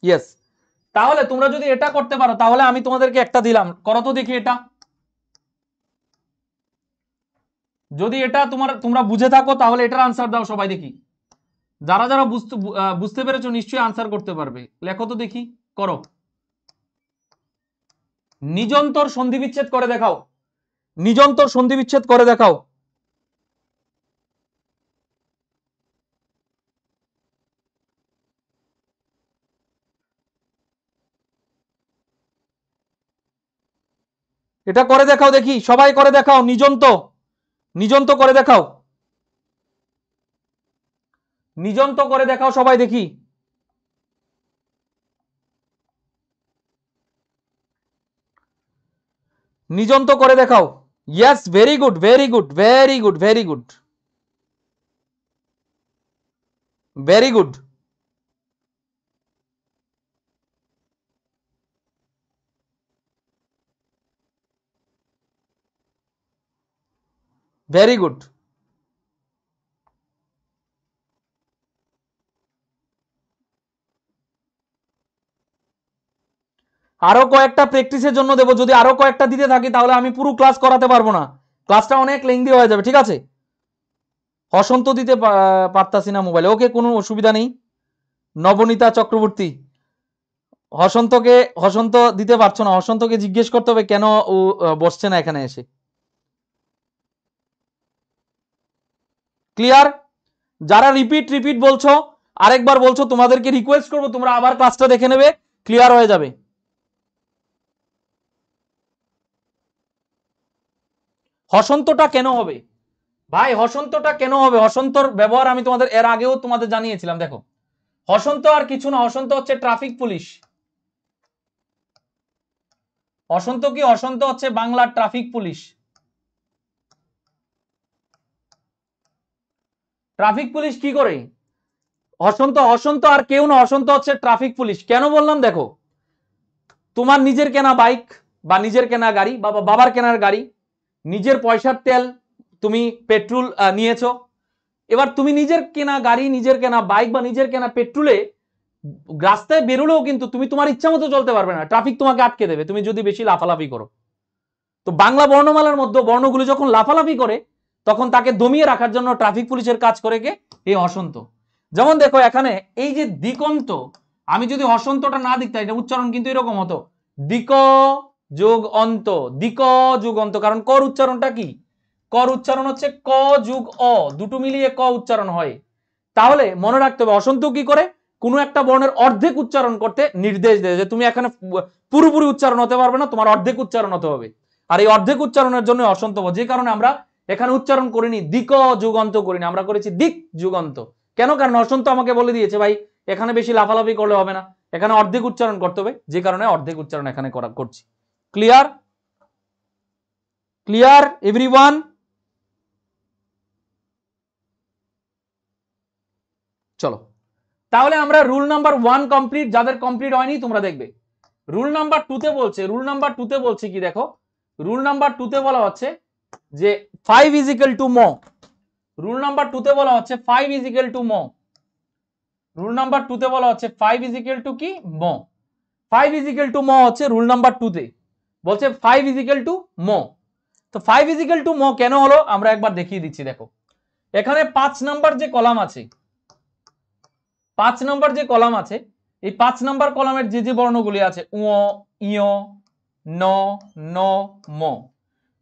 ইয়েস তাহলে তোমরা যদি এটা করতে পারো তাহলে আমি তোমাদেরকে একটা দিলাম করো তো দেখি এটা যদি এটা তোমার তোমরা বুঝে থাকো তাহলে এটার আনসার দাও সবাই দেখি যারা যারা বুঝতে পেরেছো নিশ্চয়ই আনসার করতে পারবে লেখো তো দেখি করো নিজন্তর সন্ধি বিচ্ছেদ করে দেখাও নিজন্তর সন্ধি বিচ্ছেদ করে দেখাও এটা করে দেখাও দেখি সবাই করে দেখাও নিজন্ত নিজন্ত করে দেখাও নিজন্ত করে দেখাও সবাই দেখি নিজন্ত করে দেখাও yes very good very good very good very good very good very good আরো কয়েকটা প্র্যাকটিসের জন্য দেবো যদি আরো কয়েকটা দিতে থাকি তাহলে আমি পুরো ক্লাস করাতে পারবো না ক্লাসটা অনেক লেংদি হয়ে যাবে ঠিক আছে অসন্ত দিতে পারতাছি না মোবাইলে ওকে কোনো অসুবিধা নেই নবনীতা চক্রবর্তী হসন্তকে হসন্ত দিতে পারছো না হসন্তকে জিজ্ঞেস করতে হবে কেন ও বসছে না এখানে এসে ক্লিয়ার যারা রিপিট রিপিট বলছো আরেকবার বলছো তোমাদেরকে রিকোয়েস্ট করবো তোমরা আবার ক্লাসটা দেখে নেবে ক্লিয়ার হয়ে যাবে হসন্তটা কেন হবে ভাই হসন্তটা কেন হবে হসন্তর ব্যবহার আমি তোমাদের এর আগেও তোমাদের জানিয়েছিলাম দেখো হসন্ত আর কিছু না হসন্ত হচ্ছে ট্রাফিক পুলিশ অসন্ত কি অসন্ত হচ্ছে বাংলার ট্রাফিক পুলিশ ট্রাফিক পুলিশ কি করে অসন্ত অসন্ত আর কেউ না অসন্ত হচ্ছে ট্রাফিক পুলিশ কেন বললাম দেখো তোমার নিজের কেনা বাইক বা নিজের কেনা গাড়ি বা বাবার কেনার গাড়ি নিজের পয়সার তেল তুমি পেট্রোল নিয়েছো এবার তুমি নিজের কেনা গাড়ি নিজের কেনা বাইক বা নিজের কেনা পেট্রোলে রাস্তায় বেরোলেও কিন্তু তুমি তোমার ইচ্ছা মতো চলতে পারবে না ট্রাফিক তোমাকে আটকে দেবে তুমি যদি বেশি লাফালাফি করো তো বাংলা বর্ণমালার মধ্যে বর্ণগুলো যখন লাফালাফি করে তখন তাকে দমিয়ে রাখার জন্য ট্রাফিক পুলিশের কাজ করে কে এই অসন্ত যেমন দেখো এখানে এই যে দিকন্ত আমি যদি অসন্তটা না দেখতাম এটা উচ্চারণ কিন্তু এরকম হতো দিক যোগ অন্ত দিক যোগ অন্ত কারণ কর উচ্চারণটা কি কর উচ্চারণ হচ্ছে ক যুগ অ দুটো মিলিয়ে ক উচ্চারণ হয় তাহলে মনে রাখতে হবে অসন্ত কি করে কোনো একটা বর্ণের অর্ধেক উচ্চারণ করতে নির্দেশ দেয় যে তুমি এখানে পুরোপুরি উচ্চারণ হতে পারবে না তোমার অর্ধেক উচ্চারণ হতে হবে আর এই অর্ধেক উচ্চারণের জন্য অসন্ত যে কারণে আমরা এখানে উচ্চারণ করিনি দিক যুগন্ত করিনি আমরা করেছি দিক যুগন্ত কেন কারণ অসন্ত আমাকে বলে দিয়েছে ভাই এখানে বেশি লাফালাফি করলে হবে না এখানে অর্ধেক উচ্চারণ করতে হবে যে কারণে অর্ধেক উচ্চারণ এখানে করা করছি ক্লিয়ার ক্লিয়ার এভরিওয়ান চলো তাহলে আমরা রুল নাম্বার ওয়ান কমপ্লিট যাদের কমপ্লিট হয়নি তোমরা দেখবে রুল নাম্বার টুতে বলছে রুল নাম্বার টুতে বলছে কি দেখো রুল নাম্বার টুতে বলা হচ্ছে যে ফাইভ ইকাল টু মো রুল নাম্বার টুতে বলা হচ্ছে ফাইভ ইকাল টু মো রুল নাম্বার টুতে বলা হচ্ছে ফাইভ ইকাল টু কি মো ফাইভ ইকাল টু মো হচ্ছে রুল নাম্বার টুতে বলছে ফাইভ ইকাল টু মো তো ফাইভ ইকাল টু মো কেন হলো আমরা একবার দেখিয়ে দিচ্ছি দেখো এখানে পাঁচ নাম্বার যে কলাম আছে পাঁচ নাম্বার যে কলাম আছে এই পাঁচ নাম্বার কলামের যে যে বর্ণগুলি আছে উ ইয় ন ন ম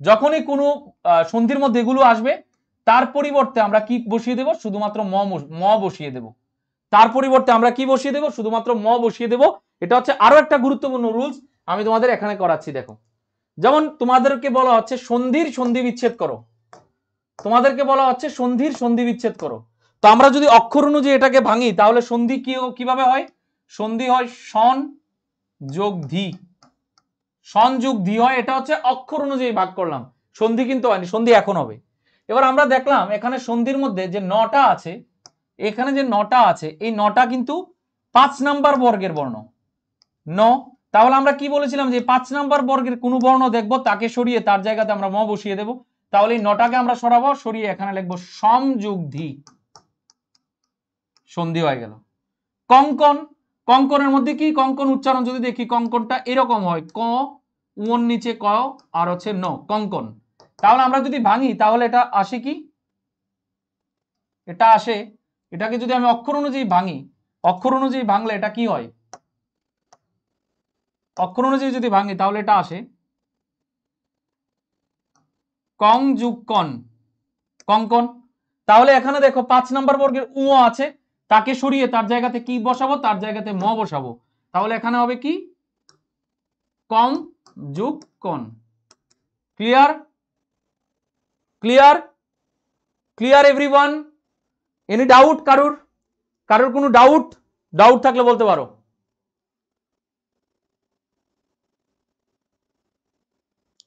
যখনই কোনো সন্ধির মধ্যে এগুলো আসবে তার পরিবর্তে আমরা কি বসিয়ে দেব শুধুমাত্র ম ম বসিয়ে দেব তার পরিবর্তে আমরা কি বসিয়ে দেব শুধুমাত্র ম বসিয়ে দেব এটা হচ্ছে আরো একটা গুরুত্বপূর্ণ রুলস আমি তোমাদের এখানে করাচ্ছি দেখো যেমন তোমাদেরকে বলা হচ্ছে সন্ধির সন্ধি বিচ্ছেদ করো তোমাদেরকে বলা হচ্ছে সন্ধির সন্ধি বিচ্ছেদ করো তো আমরা যদি অক্ষর অনুযায়ী এটাকে ভাঙি তাহলে সন্ধি কি কিভাবে হয় সন্ধি হয় সন যোগ ধি সংযোগ দি হয় এটা হচ্ছে অক্ষর অনুযায়ী ভাগ করলাম সন্ধি কিন্তু হয়নি সন্ধি এখন হবে এবার আমরা দেখলাম এখানে সন্ধির মধ্যে যে নটা আছে এখানে যে নটা আছে এই নটা কিন্তু পাঁচ নাম্বার বর্গের বর্ণ ন তাহলে আমরা কি বলেছিলাম যে পাঁচ নাম্বার বর্গের কোনো বর্ণ দেখব তাকে সরিয়ে তার জায়গাতে আমরা ম বসিয়ে দেব তাহলে এই নটাকে আমরা সরাবো সরিয়ে এখানে লিখবো ধি সন্ধি হয়ে গেল কঙ্কন কঙ্কনের মধ্যে কি কঙ্কন উচ্চারণ যদি দেখি কঙ্কনটা এরকম হয় ক ওন নিচে ক আর হচ্ছে ন কঙ্কন তাহলে আমরা যদি ভাঙি তাহলে এটা আসে কি এটা আসে এটাকে যদি আমি অক্ষর অনুযায়ী ভাঙি অক্ষর অনুযায়ী ভাঙলে এটা কি হয় অক্ষর অনুযায়ী যদি ভাঙি তাহলে এটা আসে কং যুগ কন কঙ্কন তাহলে এখানে দেখো পাঁচ নাম্বার বর্গের উ আছে তাকে সরিয়ে তার জায়গাতে কি বসাবো তার জায়গাতে ম বসাবো তাহলে এখানে হবে কি কং যুগ কোন clear clear clear everyone any doubt কারুর কারোর কোনো ডাউট ডাউট থাকলে বলতে পারো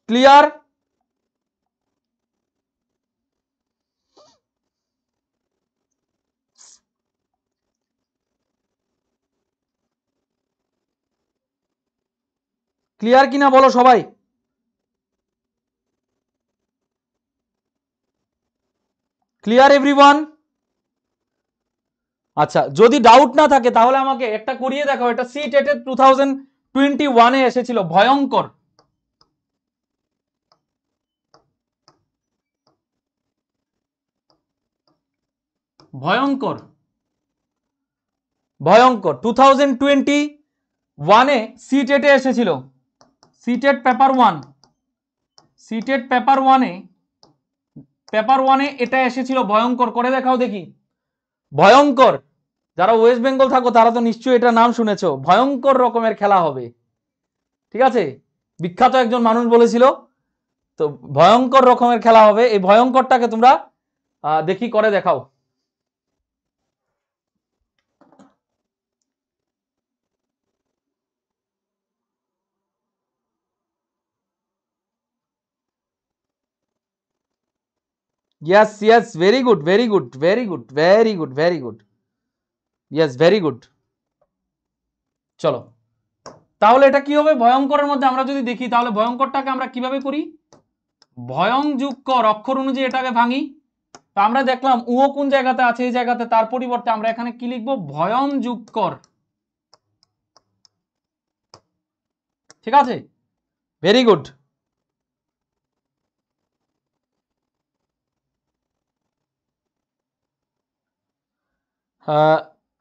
ক্লিয়ার ক্লিয়ার কিনা বলো সবাই ক্লিয়ার এভরিওয়ান আচ্ছা যদি ডাউট না থাকে তাহলে আমাকে একটা করিয়ে দেখাও এটা সি টেটে টু থাউজেন্ড টোয়েন্টি ওয়ানে এসেছিল ভয়ঙ্কর ভয়ঙ্কর ভয়ঙ্কর টু থাউজেন্ড টোয়েন্টি ওয়ানে সি টেটে এসেছিল CTET paper one CTET paper ওয়ানে পেপার ওয়ানে এটা এসেছিল ভয়ঙ্কর করে দেখাও দেখি ভয়ঙ্কর যারা ওয়েস্ট বেঙ্গল থাকো তারা তো নিশ্চয়ই এটা নাম শুনেছ ভয়ঙ্কর রকমের খেলা হবে ঠিক আছে বিখ্যাত একজন মানুষ বলেছিল তো ভয়ঙ্কর রকমের খেলা হবে এই ভয়ঙ্করটাকে তোমরা দেখি করে দেখাও yes yes very good very good very good very good very good yes very good চলো তাহলে এটা কি হবে ভয়ঙ্করের মধ্যে আমরা যদি দেখি তাহলে ভয়ঙ্করটাকে আমরা কিভাবে করি ভয়ং যুগ কর অক্ষর অনুযায়ী এটাকে ভাঙি তো আমরা দেখলাম উও কোন জায়গাতে আছে এই জায়গাতে তার পরিবর্তে আমরা এখানে কি লিখবো ভয়ং যুগ কর ঠিক আছে ভেরি গুড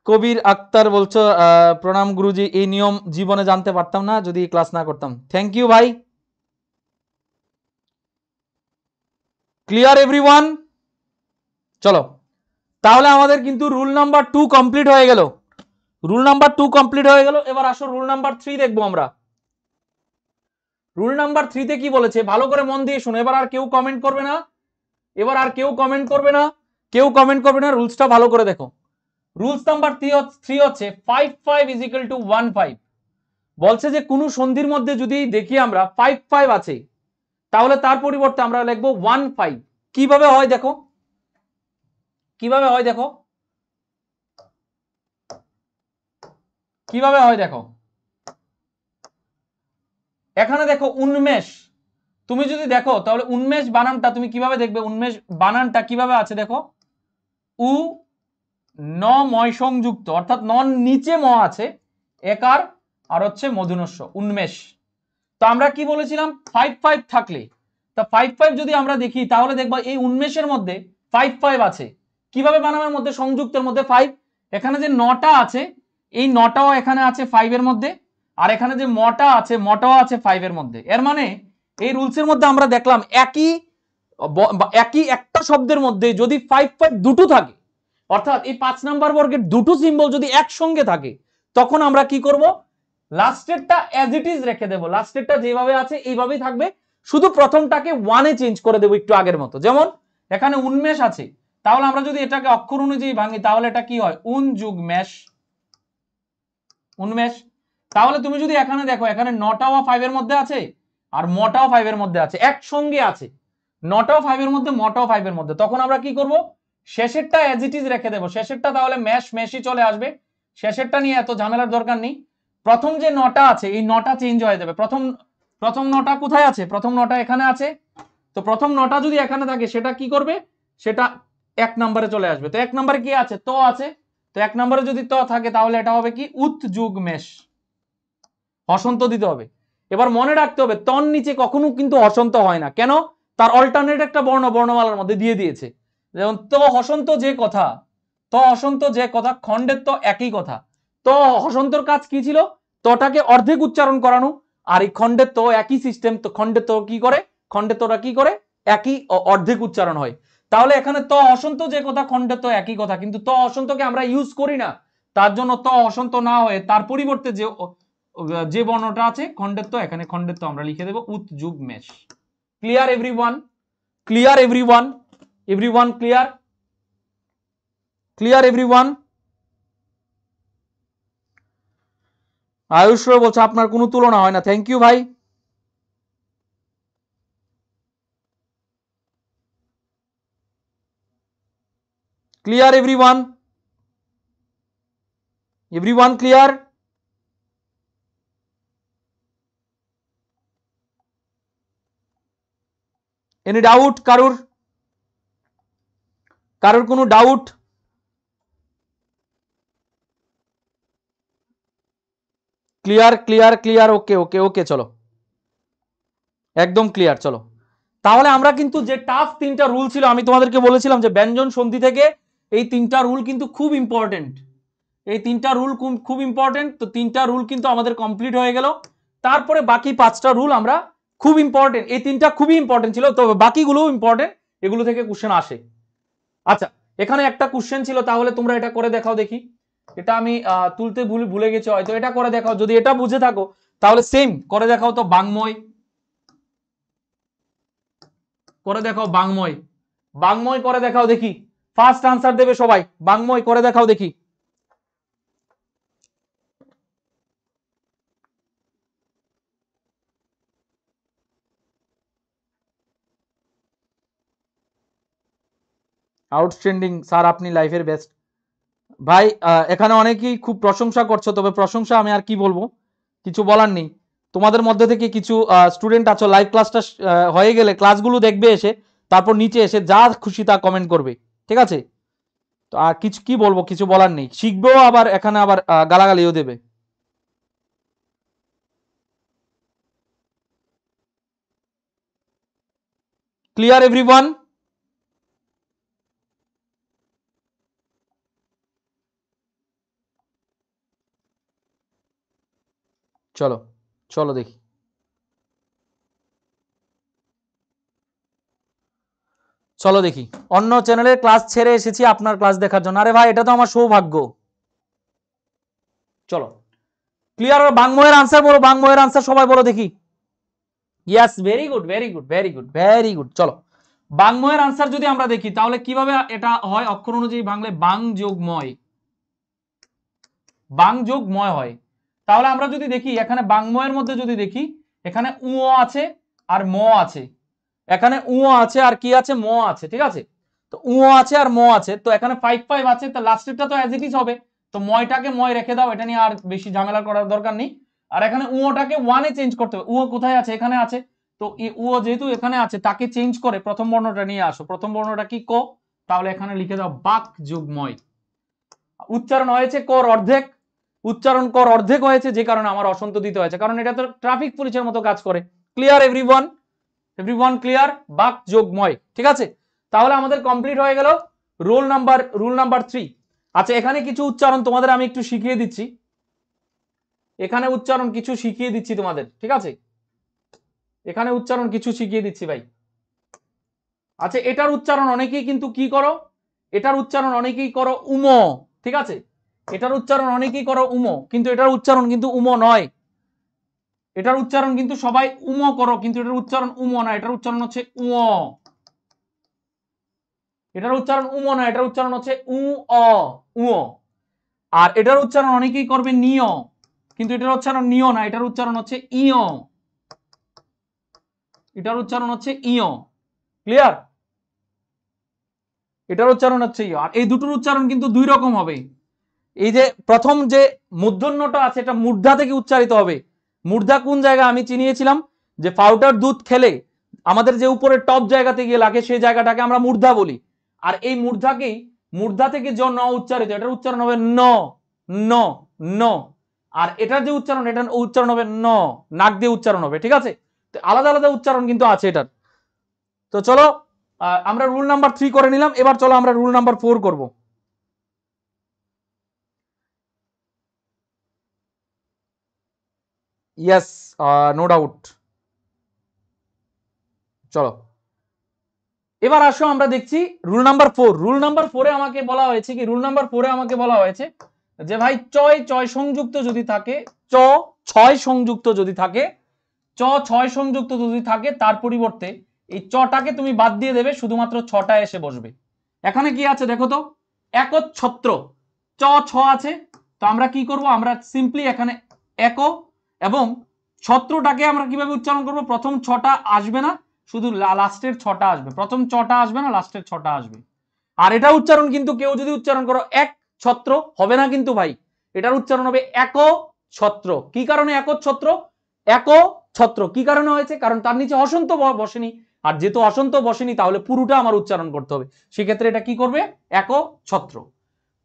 কবির আক্তার বলছো প্রণাম গুরুজি এই নিয়ম জীবনে জানতে পারতাম না যদি ক্লাস না করতাম থ্যাংক ইউ ভাই ক্লিয়ার এভরি চলো তাহলে আমাদের কিন্তু রুল নাম্বার টু কমপ্লিট হয়ে গেল রুল নাম্বার টু কমপ্লিট হয়ে গেল এবার আসো রুল নাম্বার থ্রি দেখবো আমরা রুল নাম্বার থ্রিতে কি বলেছে ভালো করে মন দিয়ে শোনো এবার আর কেউ কমেন্ট করবে না এবার আর কেউ কমেন্ট করবে না কেউ কমেন্ট করবে না রুলসটা ভালো করে দেখো রুলস নাম্বার থ্রি হচ্ছে five five is equal to one five বলছে যে কোনো সন্ধির মধ্যে যদি দেখি আমরা ফাইভ ফাইভ আছে তাহলে তার পরিবর্তে আমরা লিখবো ওয়ান ফাইভ কিভাবে হয় দেখো কিভাবে হয় দেখো কিভাবে হয় দেখো এখানে দেখো উন্মেষ তুমি যদি দেখো তাহলে উন্মেষ বানানটা তুমি কিভাবে দেখবে উন্মেষ বানানটা কিভাবে আছে দেখো উ ন ময় সংযুক্ত অর্থাৎ নন নিচে ম আছে একার আর হচ্ছে মধুনস্য উন্মেষ তো আমরা কি বলেছিলাম ফাইভ ফাইভ থাকলে তা ফাইভ ফাইভ যদি আমরা দেখি তাহলে দেখবো এই উন্মেষের মধ্যে ফাইভ ফাইভ আছে কিভাবে বানামের মধ্যে সংযুক্তের মধ্যে ফাইভ এখানে যে নটা আছে এই নটাও এখানে আছে ফাইভের মধ্যে আর এখানে যে মটা আছে মটাও আছে ফাইভের মধ্যে এর মানে এই রুলসের মধ্যে আমরা দেখলাম একই একই একটা শব্দের মধ্যে যদি ফাইভ ফাইভ দুটো থাকে অর্থাৎ এই পাঁচ নাম্বার বর্গের দুটো সিম্বল যদি একসঙ্গে থাকে তখন আমরা কি করব লাস্টেরটা অ্যাজ ইট ইজ রেখে দেবো লাস্টেরটা যেভাবে আছে এইভাবেই থাকবে শুধু প্রথমটাকে ওয়ানে চেঞ্জ করে দেবো একটু আগের মতো যেমন এখানে উন্মেষ আছে তাহলে আমরা যদি এটাকে অক্ষর অনুযায়ী ভাঙি তাহলে এটা কি হয় উন যুগ মেষ উন্মেষ তাহলে তুমি যদি এখানে দেখো এখানে নটাও ফাইভের মধ্যে আছে আর মটাও ফাইভের মধ্যে আছে একসঙ্গে আছে নটাও ফাইভের মধ্যে মটাও ফাইভের মধ্যে তখন আমরা কি করবো শেষেরটা অ্যাজ ইট ইজ রেখে দেবো শেষেরটা তাহলে ম্যাস মেশি চলে আসবে শেষেরটা নিয়ে এত ঝামেলার দরকার নেই প্রথম যে নটা আছে এই নটা চেঞ্জ হয়ে যাবে প্রথম প্রথম নটা কোথায় আছে প্রথম নটা এখানে আছে তো প্রথম নটা যদি এখানে থাকে সেটা কি করবে সেটা এক নম্বরে চলে আসবে তো এক নম্বরে কি আছে তো আছে তো এক নম্বরে যদি ত থাকে তাহলে এটা হবে কি উত যুগ মেশ অসন্ত দিতে হবে এবার মনে রাখতে হবে তন নিচে কখনো কিন্তু অসন্ত হয় না কেন তার অল্টারনেট একটা বর্ণ বর্ণমালার মধ্যে দিয়ে দিয়েছে যেমন ত হসন্ত যে কথা ত হসন্ত যে কথা খণ্ডের তো একই কথা ত হসন্তর কাজ কি ছিল তটাকে অর্ধেক উচ্চারণ করানো আর এই খণ্ডের তো একই সিস্টেম তো খণ্ডে তো কি করে খণ্ডে তোরা কি করে একই অর্ধেক উচ্চারণ হয় তাহলে এখানে ত অসন্ত যে কথা খণ্ডের তো একই কথা কিন্তু ত অসন্তকে আমরা ইউজ করি না তার জন্য ত অসন্ত না হয়ে তার পরিবর্তে যে যে বর্ণটা আছে খণ্ডের তো এখানে খণ্ডের তো আমরা লিখে দেবো উৎযুগ মেষ clear everyone clear everyone everyone clear clear everyone Ayush रो अपना तुलना है ना थैंक यू भाई clear everyone everyone clear any doubt कारूर কারোর কোনো doubt clear clear clear okay okay okay চলো একদম ক্লিয়ার চলো তাহলে আমরা কিন্তু যে টাফ তিনটা রুল ছিল আমি তোমাদেরকে বলেছিলাম যে ব্যঞ্জন সন্ধি থেকে এই তিনটা রুল কিন্তু খুব ইম্পর্টেন্ট এই তিনটা রুল খুব ইম্পর্টেন্ট তো তিনটা রুল কিন্তু আমাদের কমপ্লিট হয়ে গেল তারপরে বাকি পাঁচটা রুল আমরা খুব ইম্পর্টেন্ট এই তিনটা খুবই ইম্পর্টেন্ট ছিল তবে বাকিগুলোও ইম্পর্টেন্ট এগুলো থেকে কোশ্চেন আসে আচ্ছা এখানে একটা কোশ্চেন ছিল তাহলে তোমরা এটা করে দেখাও দেখি এটা আমি তুলতে ভুল ভুলে গেছি হয়তো এটা করে দেখাও যদি এটা বুঝে থাকো তাহলে সেম করে দেখাও তো বাংময় করে দেখাও বাংময় বাংময় করে দেখাও দেখি ফার্স্ট আনসার দেবে সবাই বাংময় করে দেখাও দেখি আউটস্ট্যান্ডিং স্যার আপনি লাইফের বেস্ট ভাই এখানে অনেকেই খুব প্রশংসা করছো তবে প্রশংসা আমি আর কি বলবো কিছু বলার নেই তোমাদের মধ্যে থেকে কিছু স্টুডেন্ট আছো লাইভ ক্লাসটা হয়ে গেলে ক্লাসগুলো দেখবে এসে তারপর নিচে এসে যা খুশি তা কমেন্ট করবে ঠিক আছে তো আর কিছু কি বলবো কিছু বলার নেই শিখবেও আবার এখানে আবার গালাগালিও দেবে ক্লিয়ার এভরিওয়ান চলো চলো দেখি চলো দেখি অন্য চ্যানেলের ক্লাস ছেড়ে এসেছি আপনার ক্লাস দেখার জন্য আরে ভাই এটা তো আমার সৌভাগ্য চলো ক্লিয়ার বাংময়ের আনসার বলো বাংময়ের আনসার সবাই বলো দেখি yes very good very good very good very good চলো বাংময়ের আনসার যদি আমরা দেখি তাহলে কিভাবে এটা হয় অক্ষর অনুযায়ী বাংলায় বাং যোগময় বাং যোগ হয় তাহলে আমরা যদি দেখি এখানে বাংময়ের মধ্যে যদি দেখি এখানে উ আছে আর ম আছে এখানে উ আছে আর কি আছে ম আছে ঠিক আছে তো উ আছে আর ম আছে তো এখানে ফাইভ ফাইভ আছে তো লাস্টেরটা তো অ্যাজ ইট ইজ হবে তো ময়টাকে ময় রেখে দাও এটা নিয়ে আর বেশি ঝামেলা করার দরকার নেই আর এখানে উওটাকে ওয়ানে চেঞ্জ করতে হবে উ কোথায় আছে এখানে আছে তো উও যেহেতু এখানে আছে তাকে চেঞ্জ করে প্রথম বর্ণটা নিয়ে আসো প্রথম বর্ণটা কি ক তাহলে এখানে লিখে দাও বাক যোগ ময় উচ্চারণ হয়েছে কর অর্ধেক উচ্চারণ কর অর্ধেক হয়েছে যে কারণে আমার অসন্ত দিতে হয়েছে কারণ এটা তো ট্রাফিক পুলিশের মতো কাজ করে clear everyone everyone clear বাক যোগময় ঠিক আছে তাহলে আমাদের কমপ্লিট হয়ে গেল roll number rule number three আচ্ছা এখানে কিছু উচ্চারণ তোমাদের আমি একটু শিখিয়ে দিচ্ছি এখানে উচ্চারণ কিছু শিখিয়ে দিচ্ছি তোমাদের ঠিক আছে এখানে উচ্চারণ কিছু শিখিয়ে দিচ্ছি ভাই আচ্ছা এটার উচ্চারণ অনেকেই কিন্তু কি করো এটার উচ্চারণ অনেকেই করো উম ঠিক আছে এটার উচ্চারণ অনেকেই করো উমো কিন্তু এটার উচ্চারণ কিন্তু উমো নয় এটার উচ্চারণ কিন্তু সবাই উমো করো কিন্তু এটার উচ্চারণ উমো না এটার উচ্চারণ হচ্ছে উ এটার উচ্চারণ উমো না এটার উচ্চারণ হচ্ছে উ অ উ আর এটার উচ্চারণ অনেকেই করবে নিয় কিন্তু এটার উচ্চারণ নিয় না এটার উচ্চারণ হচ্ছে ইয় এটার উচ্চারণ হচ্ছে ইয় ক্লিয়ার এটার উচ্চারণ হচ্ছে ইয় আর এই দুটোর উচ্চারণ কিন্তু দুই রকম হবে এই যে প্রথম যে মূর্ধন্যটা আছে এটা মূর্ধা থেকে উচ্চারিত হবে মূর্ধা কোন জায়গা আমি চিনিয়েছিলাম যে পাউডার দুধ খেলে আমাদের যে উপরে টপ জায়গাতে গিয়ে লাগে সেই জায়গাটাকে আমরা মূর্ধা বলি আর এই মূর্ধাকেই মূর্ধা থেকে জ ন উচ্চারিত এটার উচ্চারণ হবে ন ন ন আর এটার যে উচ্চারণ এটার উচ্চারণ হবে ন নাক দিয়ে উচ্চারণ হবে ঠিক আছে তো আলাদা আলাদা উচ্চারণ কিন্তু আছে এটার তো চলো আমরা রুল নাম্বার থ্রি করে নিলাম এবার চলো আমরা রুল নাম্বার ফোর করবো ইয়াস নো ডাউট চলো এবার আসো আমরা দেখছি rule number four rule number ফোরে আমাকে বলা হয়েছে কি রুল নাম্বার ফোরে আমাকে বলা হয়েছে যে ভাই চয় চয় সংযুক্ত যদি থাকে চ ছয় সংযুক্ত যদি থাকে চ ছয় সংযুক্ত যদি থাকে তার পরিবর্তে এই চটাকে তুমি বাদ দিয়ে দেবে শুধুমাত্র ছটা এসে বসবে এখানে কি আছে দেখো তো একচ্ছত্র চ ছ আছে তো আমরা কি করব আমরা সিম্পলি এখানে এক এবং ছত্রটাকে আমরা কিভাবে উচ্চারণ করব প্রথম ছটা আসবে না শুধু লাস্টের ছটা আসবে প্রথম ছটা আসবে না লাস্টের ছটা আসবে আর এটা উচ্চারণ কিন্তু কেউ যদি উচ্চারণ করো এক ছত্র হবে না কিন্তু ভাই এটার উচ্চারণ হবে এক ছত্র কি কারণে এক ছত্র এক ছত্র কি কারণে হয়েছে কারণ তার নিচে অসন্ত বসেনি আর যেহেতু অসন্ত বসেনি তাহলে পুরোটা আমার উচ্চারণ করতে হবে সেক্ষেত্রে এটা কি করবে এক ছত্র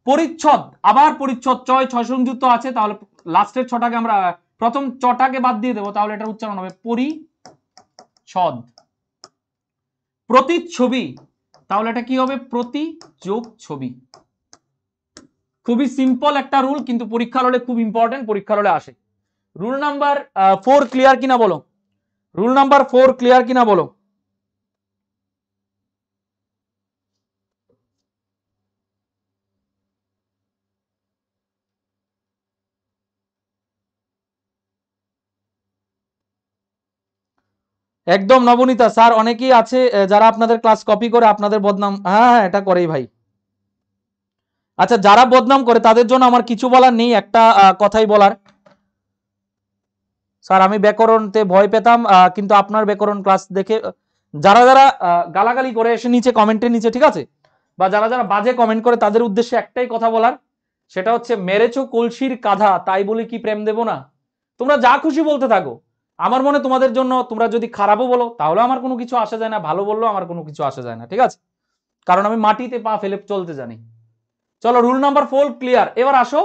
পরিচ্ছদ আবার পরিচ্ছদ ছয় ছয় সংযুক্ত আছে তাহলে লাস্টের ছটাকে আমরা প্রথম চটাকে বাদ দিয়ে দেবো তাহলে এটার উচ্চারণ হবে পরিচ্ছদ প্রতিচ্ছবি তাহলে এটা কি হবে প্রতি যোগ ছবি খুবই সিম্পল একটা রুল কিন্তু পরীক্ষার হলে খুব ইম্পর্টেন্ট পরীক্ষার হলে আসে রুল নাম্বার ফোর ক্লিয়ার কিনা বলো রুল নাম্বার ফোর ক্লিয়ার কিনা বলো একদম নবনীতা স্যার অনেকেই আছে যারা আপনাদের ক্লাস কপি করে আপনাদের বদনাম হ্যাঁ হ্যাঁ এটা করেই ভাই আচ্ছা যারা বদনাম করে তাদের জন্য আমার কিছু বলার নেই একটা কথাই বলার স্যার আমি ব্যাকরণতে ভয় পেতাম কিন্তু আপনার ব্যাকরণ ক্লাস দেখে যারা যারা গালাগালি করে এসে নিচে কমেন্টের নিচে ঠিক আছে বা যারা যারা বাজে কমেন্ট করে তাদের উদ্দেশ্যে একটাই কথা বলার সেটা হচ্ছে মেরেছো কলসির কাঁধা তাই বলে কি প্রেম দেব না তোমরা যা খুশি বলতে থাকো আমার মনে তোমাদের জন্য তোমরা যদি খারাপও বলো তাহলে আমার কোনো কিছু আসা যায় না ভালো বললেও আমার কোনো কিছু আসা যায় না ঠিক আছে কারণ আমি মাটিতে পা ফেলে চলতে জানি চলো রুল নাম্বার ফোর ক্লিয়ার এবার আসো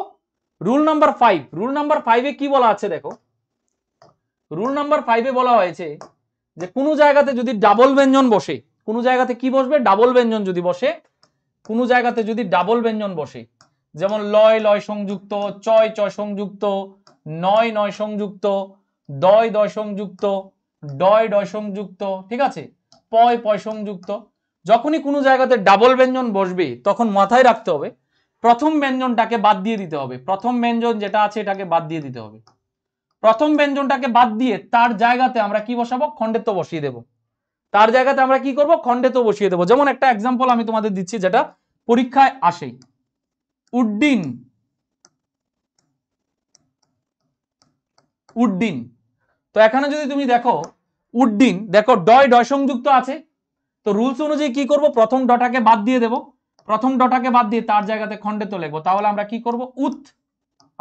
rule number five rule number ফাইভে কি বলা আছে দেখো রুল নাম্বার ফাইভে বলা হয়েছে যে কোনো জায়গাতে যদি ডাবল ব্যঞ্জন বসে কোনো জায়গাতে কি বসবে ডাবল ব্যঞ্জন যদি বসে কোনো জায়গাতে যদি ডাবল ব্যঞ্জন বসে যেমন লয় লয় সংযুক্ত চয় চয় সংযুক্ত নয় নয় সংযুক্ত দয় দশংযুক্ত ডয় দশংযুক্ত ঠিক আছে পয় পয় সংযুক্ত যখনই কোনো জায়গাতে ডাবল ব্যঞ্জন বসবে তখন মাথায় রাখতে হবে প্রথম ব্যঞ্জনটাকে বাদ দিয়ে দিতে হবে প্রথম ব্যঞ্জন যেটা আছে এটাকে বাদ দিয়ে দিতে হবে প্রথম ব্যঞ্জনটাকে বাদ দিয়ে তার জায়গাতে আমরা কি বসাবো খণ্ডেত্ব বসিয়ে দেব তার জায়গাতে আমরা কি করব খণ্ডেত্ব বসিয়ে দেব যেমন একটা এক্সাম্পল আমি তোমাদের দিচ্ছি যেটা পরীক্ষায় আসে উড্ডিন উড্ডিন এখানে যদি তুমি দেখো উড্ডিন দেখো ডয় ডয় সংযুক্ত আছে তো রুলস অনুযায়ী কি করব প্রথম ডটাকে বাদ দিয়ে দেব প্রথম ডটাকে বাদ দিয়ে তার জায়গাতে খণ্ডে তো লিখবো তাহলে আমরা কি করব উত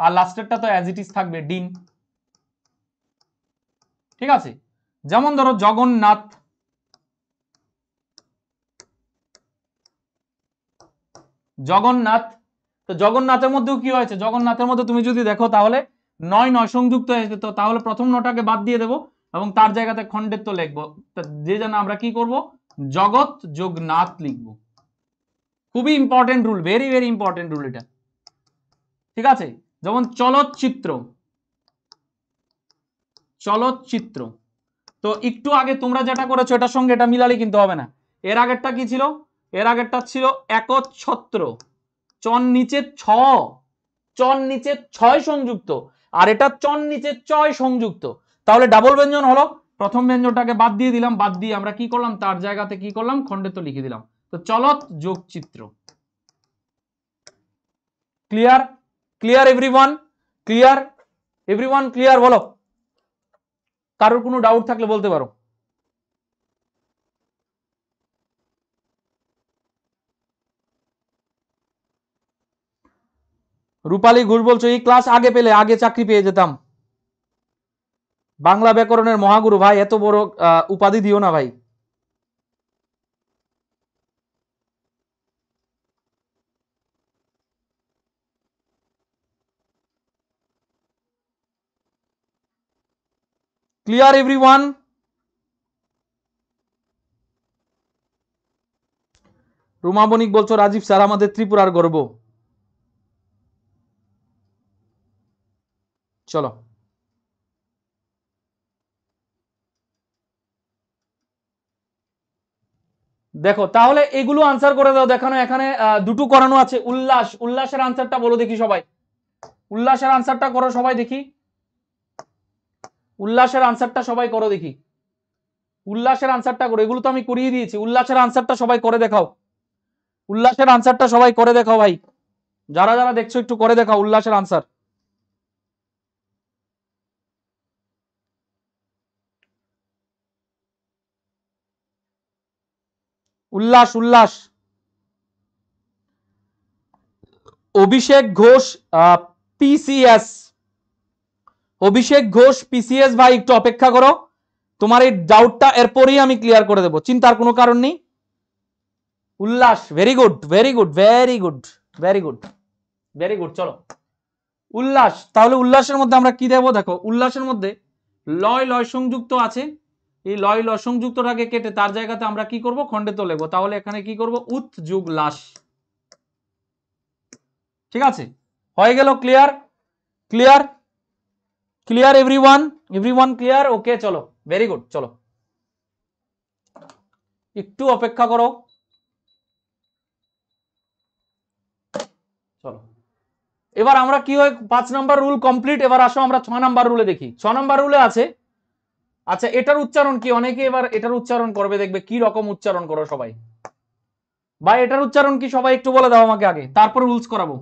আর লাস্টেরটা তো অ্যাজ ইট ইজ থাকবে ডিন ঠিক আছে যেমন ধরো জগন্নাথ জগন্নাথ তো জগন্নাথের মধ্যেও কি হয়েছে জগন্নাথের মধ্যে তুমি যদি দেখো তাহলে নয় নয় সংযুক্ত হয়েছে তো তাহলে প্রথম নটাকে বাদ দিয়ে দেব এবং তার জায়গাতে খণ্ডের তো লিখবো যে যেন আমরা কি করব জগৎ যোগনাথ লিখব খুবই important rule very very important rule এটা ঠিক আছে যেমন চলচ্চিত্র চলচ্চিত্র তো একটু আগে তোমরা যেটা করেছো এটার সঙ্গে এটা মিলালে কিন্তু হবে না এর আগেরটা কি ছিল এর আগেরটা ছিল একচ্ছত্র চন নিচে ছ চন নিচে ছয় সংযুক্ত আর এটা চন নিচে চয় সংযুক্ত তাহলে ডাবল ব্যঞ্জন হলো প্রথম ব্যঞ্জনটাকে বাদ দিয়ে দিলাম বাদ দিয়ে আমরা কি করলাম তার জায়গাতে কি করলাম তো লিখে দিলাম তো চলত যোগ চিত্র clear clear everyone clear everyone clear বলো কারোর কোনো ডাউট থাকলে বলতে পারো রূপালী ঘোষ বলছো এই ক্লাস আগে পেলে আগে চাকরি পেয়ে যেতাম বাংলা ব্যাকরণের মহাগুরু ভাই এত বড় উপাধি দিও না ভাই ক্লিয়ার এভরি ওয়ান বণিক বলছো রাজীব স্যার আমাদের ত্রিপুরার গর্ব চলো দেখো তাহলে এগুলো আনসার করে দাও দেখানো এখানে দুটো করানো আছে উল্লাস উল্লাসের আনসারটা বলো দেখি সবাই উল্লাসের আনসারটা করো সবাই দেখি উল্লাসের আনসারটা সবাই করো দেখি উল্লাসের আনসারটা করো এগুলো তো আমি করিয়ে দিয়েছি উল্লাসের আনসারটা সবাই করে দেখাও উল্লাসের আনসারটা সবাই করে দেখাও ভাই যারা যারা দেখছো একটু করে দেখাও উল্লাসের answer Ullas Ullas Abhishek Ghosh PCS Abhishek Ghosh PCS ভাই একটু অপেক্ষা করো তোমার এই ডাউটটা এরপরই আমি ক্লিয়ার করে দেবো চিন্তার কোনো কারণ নেই Ullas very good very good very good very good very good চলো উল্লাস তাহলে উল্লাসের মধ্যে আমরা কি দেবো দেখো উল্লাসের মধ্যে লয় লয় সংযুক্ত আছে এই লয় ল সংযুক্তটাকে কেটে তার জায়গাতে আমরা কি করব খন্ডে তো লেখবো তাহলে এখানে কি করব উত যুগ লাশ ঠিক আছে হয়ে গেল clear clear clear everyone everyone clear okay চলো ভেরি গুড চলো একটু অপেক্ষা করো চলো এবার আমরা কি হয় পাঁচ নাম্বার রুল কমপ্লিট এবার আসো আমরা ছ নাম্বার রুলে দেখি ছ নাম্বার রুলে আছে আচ্ছা এটার উচ্চারণ কি অনেকে এবার এটার উচ্চারণ করবে দেখবে কি রকম উচ্চারণ করো সবাই ভাই এটার উচ্চারণ কি সবাই একটু বলে দাও আমাকে আগে তারপর রুলস করাবো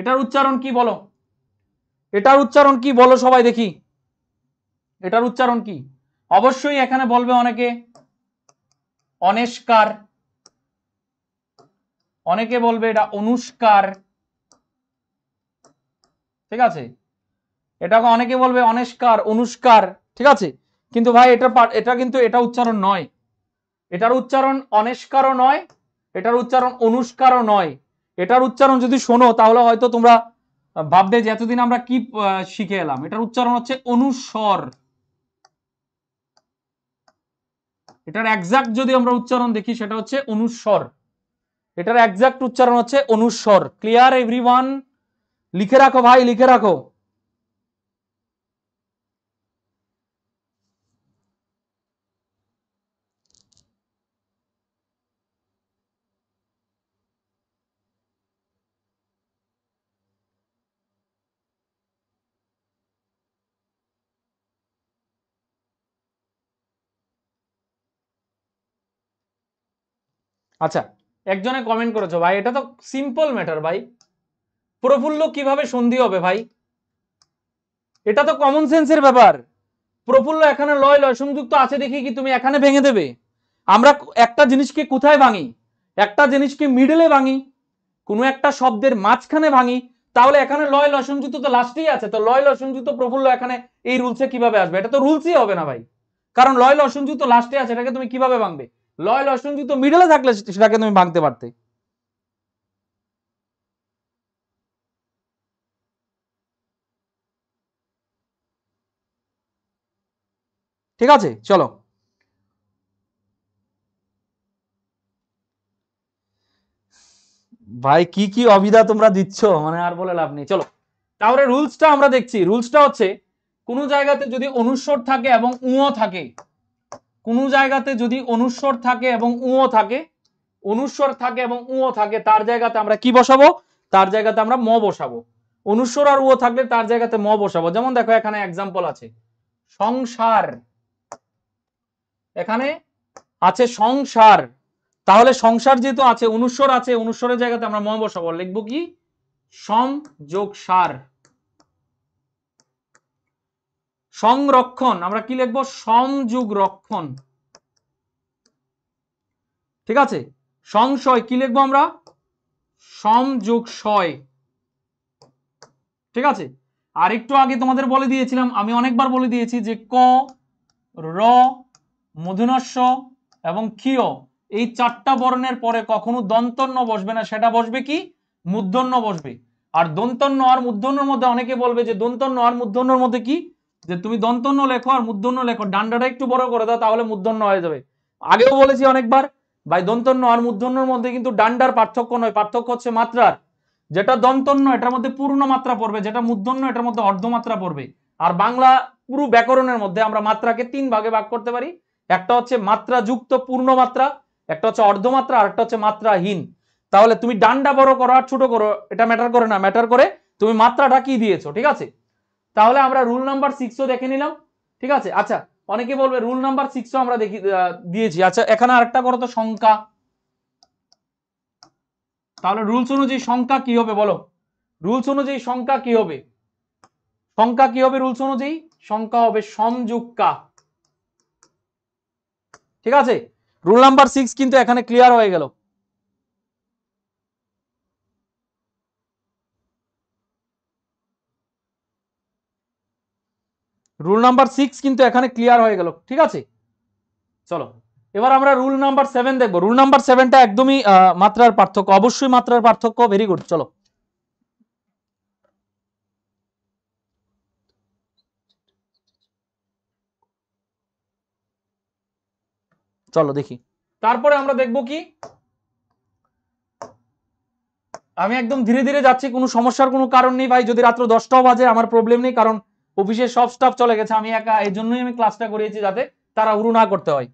এটার উচ্চারণ কি বলো এটার উচ্চারণ কি বলো সবাই দেখি এটার উচ্চারণ কি অবশ্যই এখানে বলবে অনেকে অনেস্কার অনেকে বলবে এটা অনুষ্কার ঠিক আছে এটাকে অনেকে বলবে অনেস্কার অনুষ্কার ঠিক আছে কিন্তু ভাই এটা এটা কিন্তু এটা উচ্চারণ নয় এটার উচ্চারণ অনেস্কারও নয় এটার উচ্চারণ অনুষ্কারও নয় এটার উচ্চারণ যদি শোনো তাহলে হয়তো তোমরা ভাববে যে এতদিন আমরা কি শিখে এলাম এটার উচ্চারণ হচ্ছে অনুস্বর এটার একজাক্ট যদি আমরা উচ্চারণ দেখি সেটা হচ্ছে অনুস্বর এটার একজাক্ট উচ্চারণ হচ্ছে অনুস্বর ক্লিয়ার এভরি লিখে রাখো ভাই লিখে রাখো আচ্ছা একজনে কমেন্ট করেছো ভাই এটা তো সিম্পল ম্যাটার ভাই প্রফুল্ল কিভাবে সন্ধি হবে ভাই এটা তো কমন সেন্সের ব্যাপার প্রফুল্ল এখানে লয় লয় সংযুক্ত আছে দেখি কি তুমি এখানে ভেঙে দেবে আমরা একটা জিনিসকে কোথায় ভাঙি একটা জিনিসকে মিডলে ভাঙি কোনো একটা শব্দের মাঝখানে ভাঙি তাহলে এখানে লয় লসংযুক্ত তো লাস্টেই আছে তো লয় লসংযুক্ত প্রফুল্ল এখানে এই রুলসে কিভাবে আসবে এটা তো রুলসই হবে না ভাই কারণ লয় লসংযুক্ত লাস্টে আছে এটাকে তুমি কিভাবে ভাঙবে লয় লসন যুক্ত মিডলে থাকলে সেটাকে তুমি ভাঙতে পারতে ঠিক আছে চলো ভাই কি কি অবিধা তোমরা দিচ্ছ মানে আর বলে লাভ নেই চলো তাহলে রুলসটা আমরা দেখছি রুলসটা হচ্ছে কোনো জায়গাতে যদি অনুস্বর থাকে এবং উঁ থাকে কোনো জায়গাতে যদি অনুস্বর থাকে এবং উঁও থাকে অনুস্বর থাকে এবং উঁও থাকে তার জায়গাতে আমরা কি বসাবো তার জায়গাতে আমরা ম বসাবো অনুস্বর আর উঁও থাকলে তার জায়গাতে ম বসাবো যেমন দেখো এখানে এক্সাম্পল আছে সংসার এখানে আছে সংসার তাহলে সংসার যেহেতু আছে অনুস্বর আছে অনুস্বরের জায়গাতে আমরা ম বসাবো লিখবো কি সম যোগ সার সংরক্ষণ আমরা কি লিখবো সংযোগ রক্ষণ ঠিক আছে সংশয় কি লিখব আমরা সংযোগ শয় ঠিক আছে আর একটু আগে তোমাদের বলে দিয়েছিলাম আমি অনেকবার বলে দিয়েছি যে ক র মধুনস্য এবং ক্ষীয় এই চারটা বর্ণের পরে কখনো দন্তন্য বসবে না সেটা বসবে কি মূর্ধন্য বসবে আর দন্তন্য আর মূর্ধন্যর মধ্যে অনেকে বলবে যে দন্তন্য আর মূর্ধন্যর মধ্যে কি যে তুমি দন্তন্য লেখো আর মূর্ধন্য লেখো ডান্ডাটা একটু বড় করে দাও তাহলে মূর্ধন্য হয়ে যাবে আগেও বলেছি অনেকবার ভাই দন্তন্য আর মূর্ধন্যর মধ্যে কিন্তু ডান্ডার পার্থক্য নয় পার্থক্য হচ্ছে মাত্রার যেটা দন্তন্য এটার মধ্যে পূর্ণ মাত্রা পড়বে যেটা মূর্ধন্য এটার মধ্যে অর্ধমাত্রা পড়বে আর বাংলা পুরো ব্যাকরণের মধ্যে আমরা মাত্রাকে তিন ভাগে ভাগ করতে পারি একটা হচ্ছে মাত্রা যুক্ত পূর্ণ মাত্রা একটা হচ্ছে অর্ধমাত্রা আর একটা হচ্ছে মাত্রাহীন তাহলে তুমি ডান্ডা বড় করো আর ছোট করো এটা ম্যাটার করে না ম্যাটার করে তুমি মাত্রাটা কি দিয়েছো ঠিক আছে তাহলে আমরা রুল নাম্বার সিক্সও দেখে নিলাম ঠিক আছে আচ্ছা অনেকে বলবে রুল নাম্বার সিক্সও আমরা দেখি দিয়েছি আচ্ছা এখানে আরেকটা বড় তো সংখ্যা তাহলে রুলস অনুযায়ী সংখ্যা কি হবে বলো রুলস অনুযায়ী সংখ্যা কি হবে সংখ্যা কি হবে রুলস অনুযায়ী সংখ্যা হবে সংযুক্তা ঠিক আছে রুল নাম্বার সিক্স কিন্তু এখানে ক্লিয়ার হয়ে গেল রুল নাম্বার সিক্স কিন্তু এখানে ক্লিয়ার হয়ে গেল ঠিক আছে চলো এবার আমরা রুল নাম্বার সেভেন দেখবো রুল নাম্বার সেভেনটা একদমই মাত্রার পার্থক্য অবশ্যই মাত্রার পার্থক্য ভেরি গুড চলো চলো দেখি তারপরে আমরা দেখব কি আমি একদম ধীরে ধীরে যাচ্ছি কোনো সমস্যার কোনো কারণ নেই ভাই যদি রাত্র দশটাও বাজে আমার প্রবলেম নেই কারণ অফিসের সব স্টাফ চলে গেছে আমি একা এই জন্যই আমি ক্লাসটা করিয়েছি যাতে তারা উরু না করতে হয়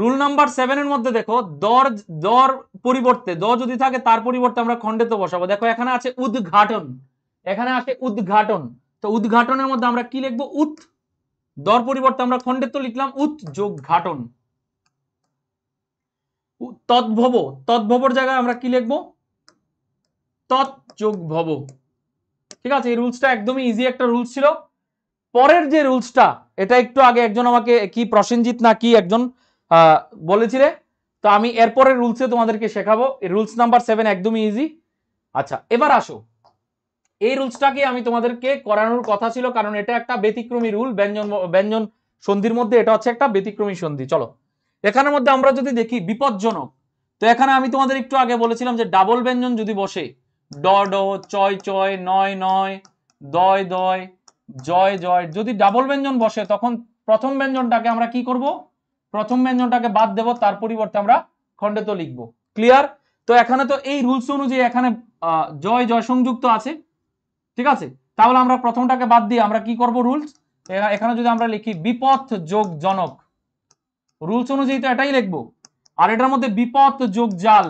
রুল নাম্বার সেভেনের মধ্যে দেখো দর দর পরিবর্তে দ যদি থাকে তার পরিবর্তে আমরা তো বসাবো দেখো এখানে আছে উদ্ঘাটন এখানে আছে উদ্ঘাটন তো উদ্ঘাটনের মধ্যে আমরা কি লিখবো উৎ দর পরিবর্তে আমরা তো লিখলাম উৎ যোগ ঘাটন তদ্ভব তদ্ভবর জায়গায় আমরা কি লিখবো তৎ যোগ ভব ঠিক আছে এই রুলসটা একদমই ইজি একটা রুলস ছিল পরের যে রুলসটা এটা একটু আগে একজন আমাকে কি প্রসেনজিৎ না কি একজন বলেছিলে তো আমি এরপরের রুলসে তোমাদেরকে শেখাবো এই রুলস নাম্বার সেভেন একদমই ইজি আচ্ছা এবার আসো এই রুলসটাকে আমি তোমাদেরকে করানোর কথা ছিল কারণ এটা একটা ব্যতিক্রমী রুল ব্যঞ্জন ব্যঞ্জন সন্ধির মধ্যে এটা হচ্ছে একটা ব্যতিক্রমী সন্ধি চলো এখানের মধ্যে আমরা যদি দেখি বিপজ্জনক তো এখানে আমি তোমাদের একটু আগে বলেছিলাম যে ডাবল ব্যঞ্জন যদি বসে ড ড চয় চয় নয় নয় দয় দয় জয় জয় যদি ডাবল ব্যঞ্জন বসে তখন প্রথম ব্যঞ্জনটাকে আমরা কি করব প্রথম ব্যঞ্জনটাকে বাদ দেব তার পরিবর্তে আমরা খণ্ডিত লিখব ক্লিয়ার তো এখানে তো এই রুলস অনুযায়ী এখানে জয় জয় সংযুক্ত আছে ঠিক আছে তাহলে আমরা প্রথমটাকে বাদ দিয়ে আমরা কি করব রুলস এখানে যদি আমরা লিখি বিপথ যোগ জনক রুলস অনুযায়ী তো এটাই লিখবো আর এটার মধ্যে বিপথ যোগ জাল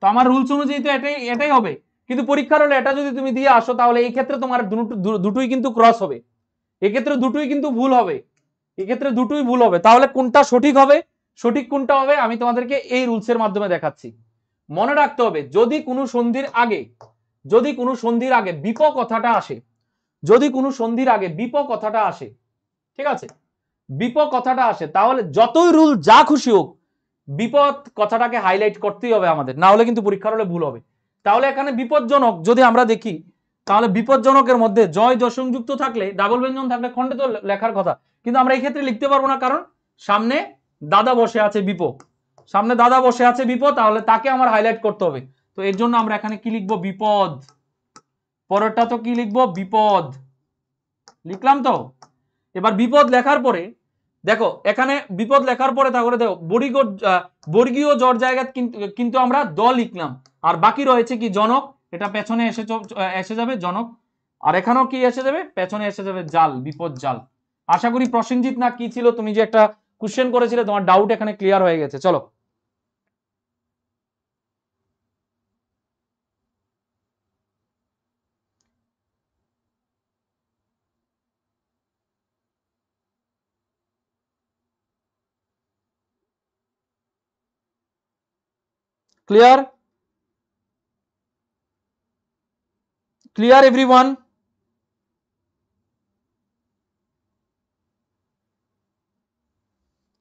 তো আমার রুলস অনুযায়ী তো এটাই এটাই হবে কিন্তু পরীক্ষার হলে এটা যদি তুমি দিয়ে আসো তাহলে এই ক্ষেত্রে তোমার দুটোই কিন্তু ক্রস হবে এক্ষেত্রে দুটোই কিন্তু ভুল হবে এক্ষেত্রে দুটোই ভুল হবে তাহলে কোনটা সঠিক হবে সঠিক কোনটা হবে আমি তোমাদেরকে এই রুলসের মাধ্যমে দেখাচ্ছি মনে রাখতে হবে যদি কোনো সন্ধির আগে যদি কোনো সন্ধির আগে বিপ কথাটা আসে যদি কোনো সন্ধির আগে বিপ কথাটা আসে ঠিক আছে বিপ কথাটা আসে তাহলে যতই রুল যা খুশি হোক বিপদ কথাটাকে হাইলাইট করতেই হবে আমাদের না হলে কিন্তু পরীক্ষার হলে ভুল হবে তাহলে এখানে বিপজ্জনক যদি আমরা দেখি তাহলে বিপজ্জনকের মধ্যে জয় যশংযুক্ত থাকলে ডাবল ব্যঞ্জন থাকলে খণ্ডে তো লেখার কথা কিন্তু আমরা এই ক্ষেত্রে লিখতে পারবো না কারণ সামনে দাদা বসে আছে বিপদ সামনে দাদা বসে আছে বিপদ তাহলে তাকে আমার হাইলাইট করতে হবে তো এর জন্য আমরা এখানে কি লিখবো বিপদ পরেরটা তো কি লিখবো বিপদ লিখলাম তো এবার বিপদ লেখার পরে দেখো এখানে বিপদ লেখার পরে তাহলে দেখো বর্গীয় বর্গীয় জ্বর জায়গা কিন্তু আমরা দ লিখলাম আর বাকি রয়েছে কি জনক এটা পেছনে এসে এসে যাবে জনক আর এখানেও কি এসে যাবে পেছনে এসে যাবে জাল বিপদ জাল আশা করি প্রসেনজিৎ না কি ছিল তুমি যে একটা কোশ্চেন করেছিলে তোমার ডাউট এখানে ক্লিয়ার হয়ে গেছে চলো clear clear everyone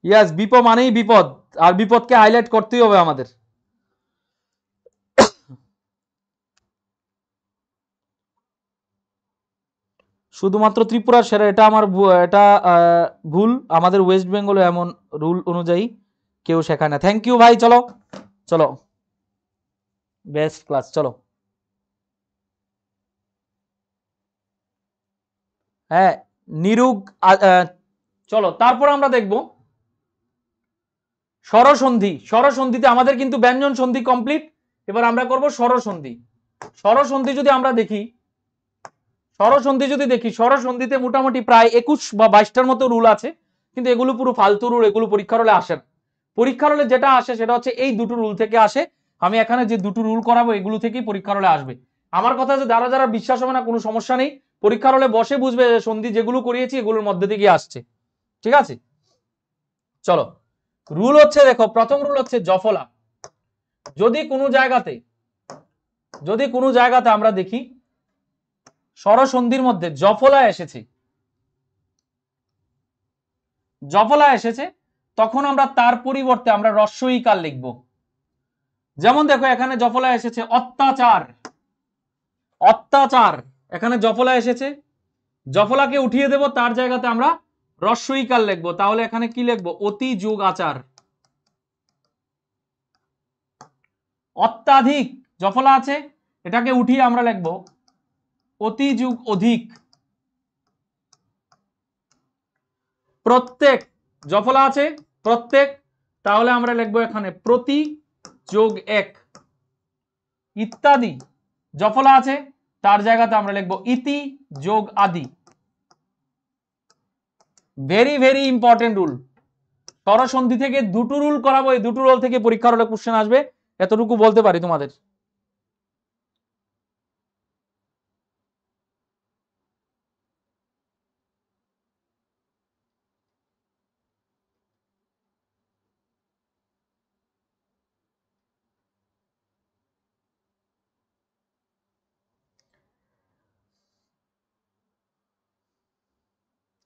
ইয়াস বিপ মানেই বিপদ আর বিপদকে হাইলাইট করতেই হবে আমাদের শুধুমাত্র ত্রিপুরা সেরা এটা আমার এটা ভুল আমাদের ওয়েস্ট বেঙ্গল এমন রুল অনুযায়ী কেউ শেখায় না থ্যাংক ইউ ভাই চলো চলো বেস্ট ক্লাস চলো হ্যাঁ নিরুগ চলো তারপর আমরা দেখব স্বরসন্ধি স্বরসন্ধিতে আমাদের কিন্তু ব্যঞ্জন সন্ধি কমপ্লিট এবার আমরা করব স্বরসন্ধি স্বরসন্ধি যদি আমরা দেখি স্বরসন্ধি যদি দেখি স্বরসন্ধিতে মোটামুটি প্রায় একুশ বা বাইশটার মতো রুল আছে কিন্তু এগুলো পুরো ফালতু রুল এগুলো পরীক্ষার হলে আসে পরীক্ষার হলে যেটা আসে সেটা হচ্ছে এই দুটো রুল থেকে আসে আমি এখানে যে দুটো রুল করাবো এগুলো থেকেই পরীক্ষার হলে আসবে আমার কথা যে দ্বারা যারা বিশ্বাস হবে না কোনো সমস্যা নেই পরীক্ষার হলে বসে বুঝবে সন্ধি যেগুলো করিয়েছি এগুলোর মধ্যে থেকে আসছে ঠিক আছে চলো রুল হচ্ছে দেখো প্রথম রুল হচ্ছে জফলা যদি কোনো জায়গাতে যদি কোনো জায়গাতে আমরা দেখি সরসন্ধির মধ্যে জফলা এসেছে জফলা এসেছে তখন আমরা তার পরিবর্তে আমরা রস্যই কাল লিখবো যেমন দেখো এখানে জফলা এসেছে অত্যাচার অত্যাচার এখানে জফলা এসেছে জফলাকে উঠিয়ে দেব তার জায়গাতে আমরা রস্বইকার লিখবো তাহলে এখানে কি লিখবো অতি যুগ আচার অত্যাধিক জফলা আছে এটাকে উঠিয়ে আমরা লিখবো অতি যুগ অধিক প্রত্যেক জফলা আছে প্রত্যেক তাহলে আমরা লিখবো এখানে প্রতি যোগ এক ইত্যাদি জফলা আছে তার জায়গাতে আমরা লিখবো ইতি যোগ আদি ভেরি ভেরি ইম্পর্টেন্ট রুল করসন্ধি থেকে দুটো রুল করাবো এই দুটো রুল থেকে পরীক্ষার হলে কোশ্চেন আসবে এতটুকু বলতে পারি তোমাদের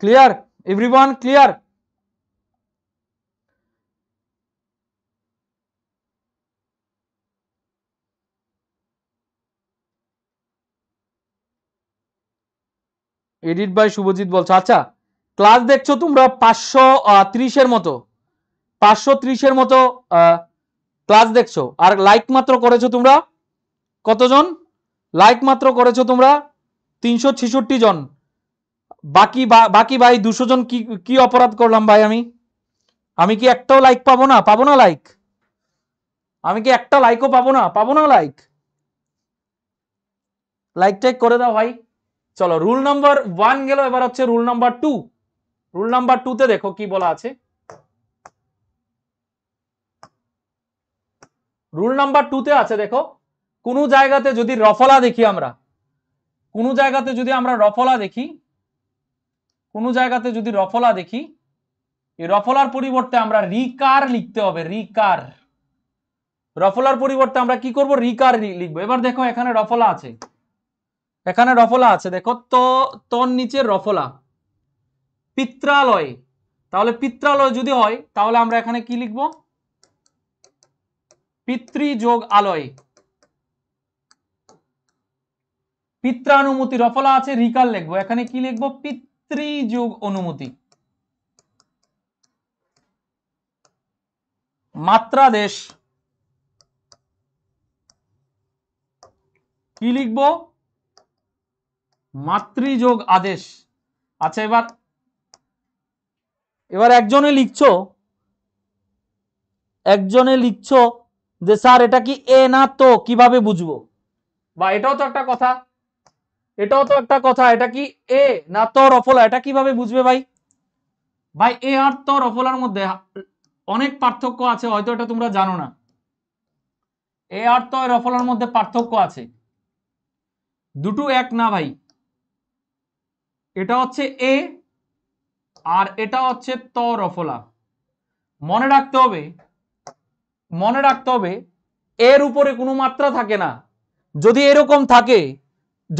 Clear? Everyone clear? এডিট বাই শুভজিৎ বলছো আচ্ছা ক্লাস দেখছো তোমরা পাঁচশো ত্রিশের মতো পাঁচশো ত্রিশের মতো ক্লাস দেখছো আর লাইক মাত্র করেছো তোমরা কতজন লাইক মাত্র করেছো তোমরা তিনশো ছেষট্টি জন বাকি বাকি ভাই দুশো জন কি কি অপরাধ করলাম ভাই আমি আমি কি একটাও লাইক পাবো না পাবো না লাইক আমি কি একটা লাইকও পাবো না পাবো না লাইক লাইক টাইক করে দাও ভাই চলো রুল নাম্বার ওয়ান গেল এবার হচ্ছে rule number two rule number টুতে দেখো কি বলা আছে রুল নাম্বার টুতে আছে দেখো কোনো জায়গাতে যদি রফলা দেখি আমরা কোনো জায়গাতে যদি আমরা রফলা দেখি কোনো জায়গাতে যদি রফলা দেখি এই রফলার পরিবর্তে আমরা রিকার লিখতে হবে রিকার রফলার পরিবর্তে আমরা কি করব রিকার লিখবো এবার দেখো এখানে রফলা আছে এখানে রফলা আছে দেখো ত তন নিচে রফলা পিত্রালয় তাহলে পিত্রালয় যদি হয় তাহলে আমরা এখানে কি লিখব পিতৃযোগ আলয় পিত্রানুমতি রফলা আছে রিকার লিখবো এখানে কি লিখবো পিত স্ত্রী অনুমতি মাত্রাদেশ কি লিখব মাতৃযোগ আদেশ আচ্ছা এবার এবার একজনে লিখছ একজনে লিখছ যে স্যার এটা কি এ না তো কিভাবে বুঝবো বা এটাও তো একটা কথা এটাও তো একটা কথা এটা কি এ না ত রফলা এটা কিভাবে বুঝবে ভাই ভাই এ আর ত রফলার মধ্যে অনেক পার্থক্য আছে হয়তো এটা তোমরা জানো না এ আর ত রফলার মধ্যে পার্থক্য আছে দুটো এক না ভাই এটা হচ্ছে এ আর এটা হচ্ছে ত রফলা মনে রাখতে হবে মনে রাখতে হবে এর উপরে কোনো মাত্রা থাকে না যদি এরকম থাকে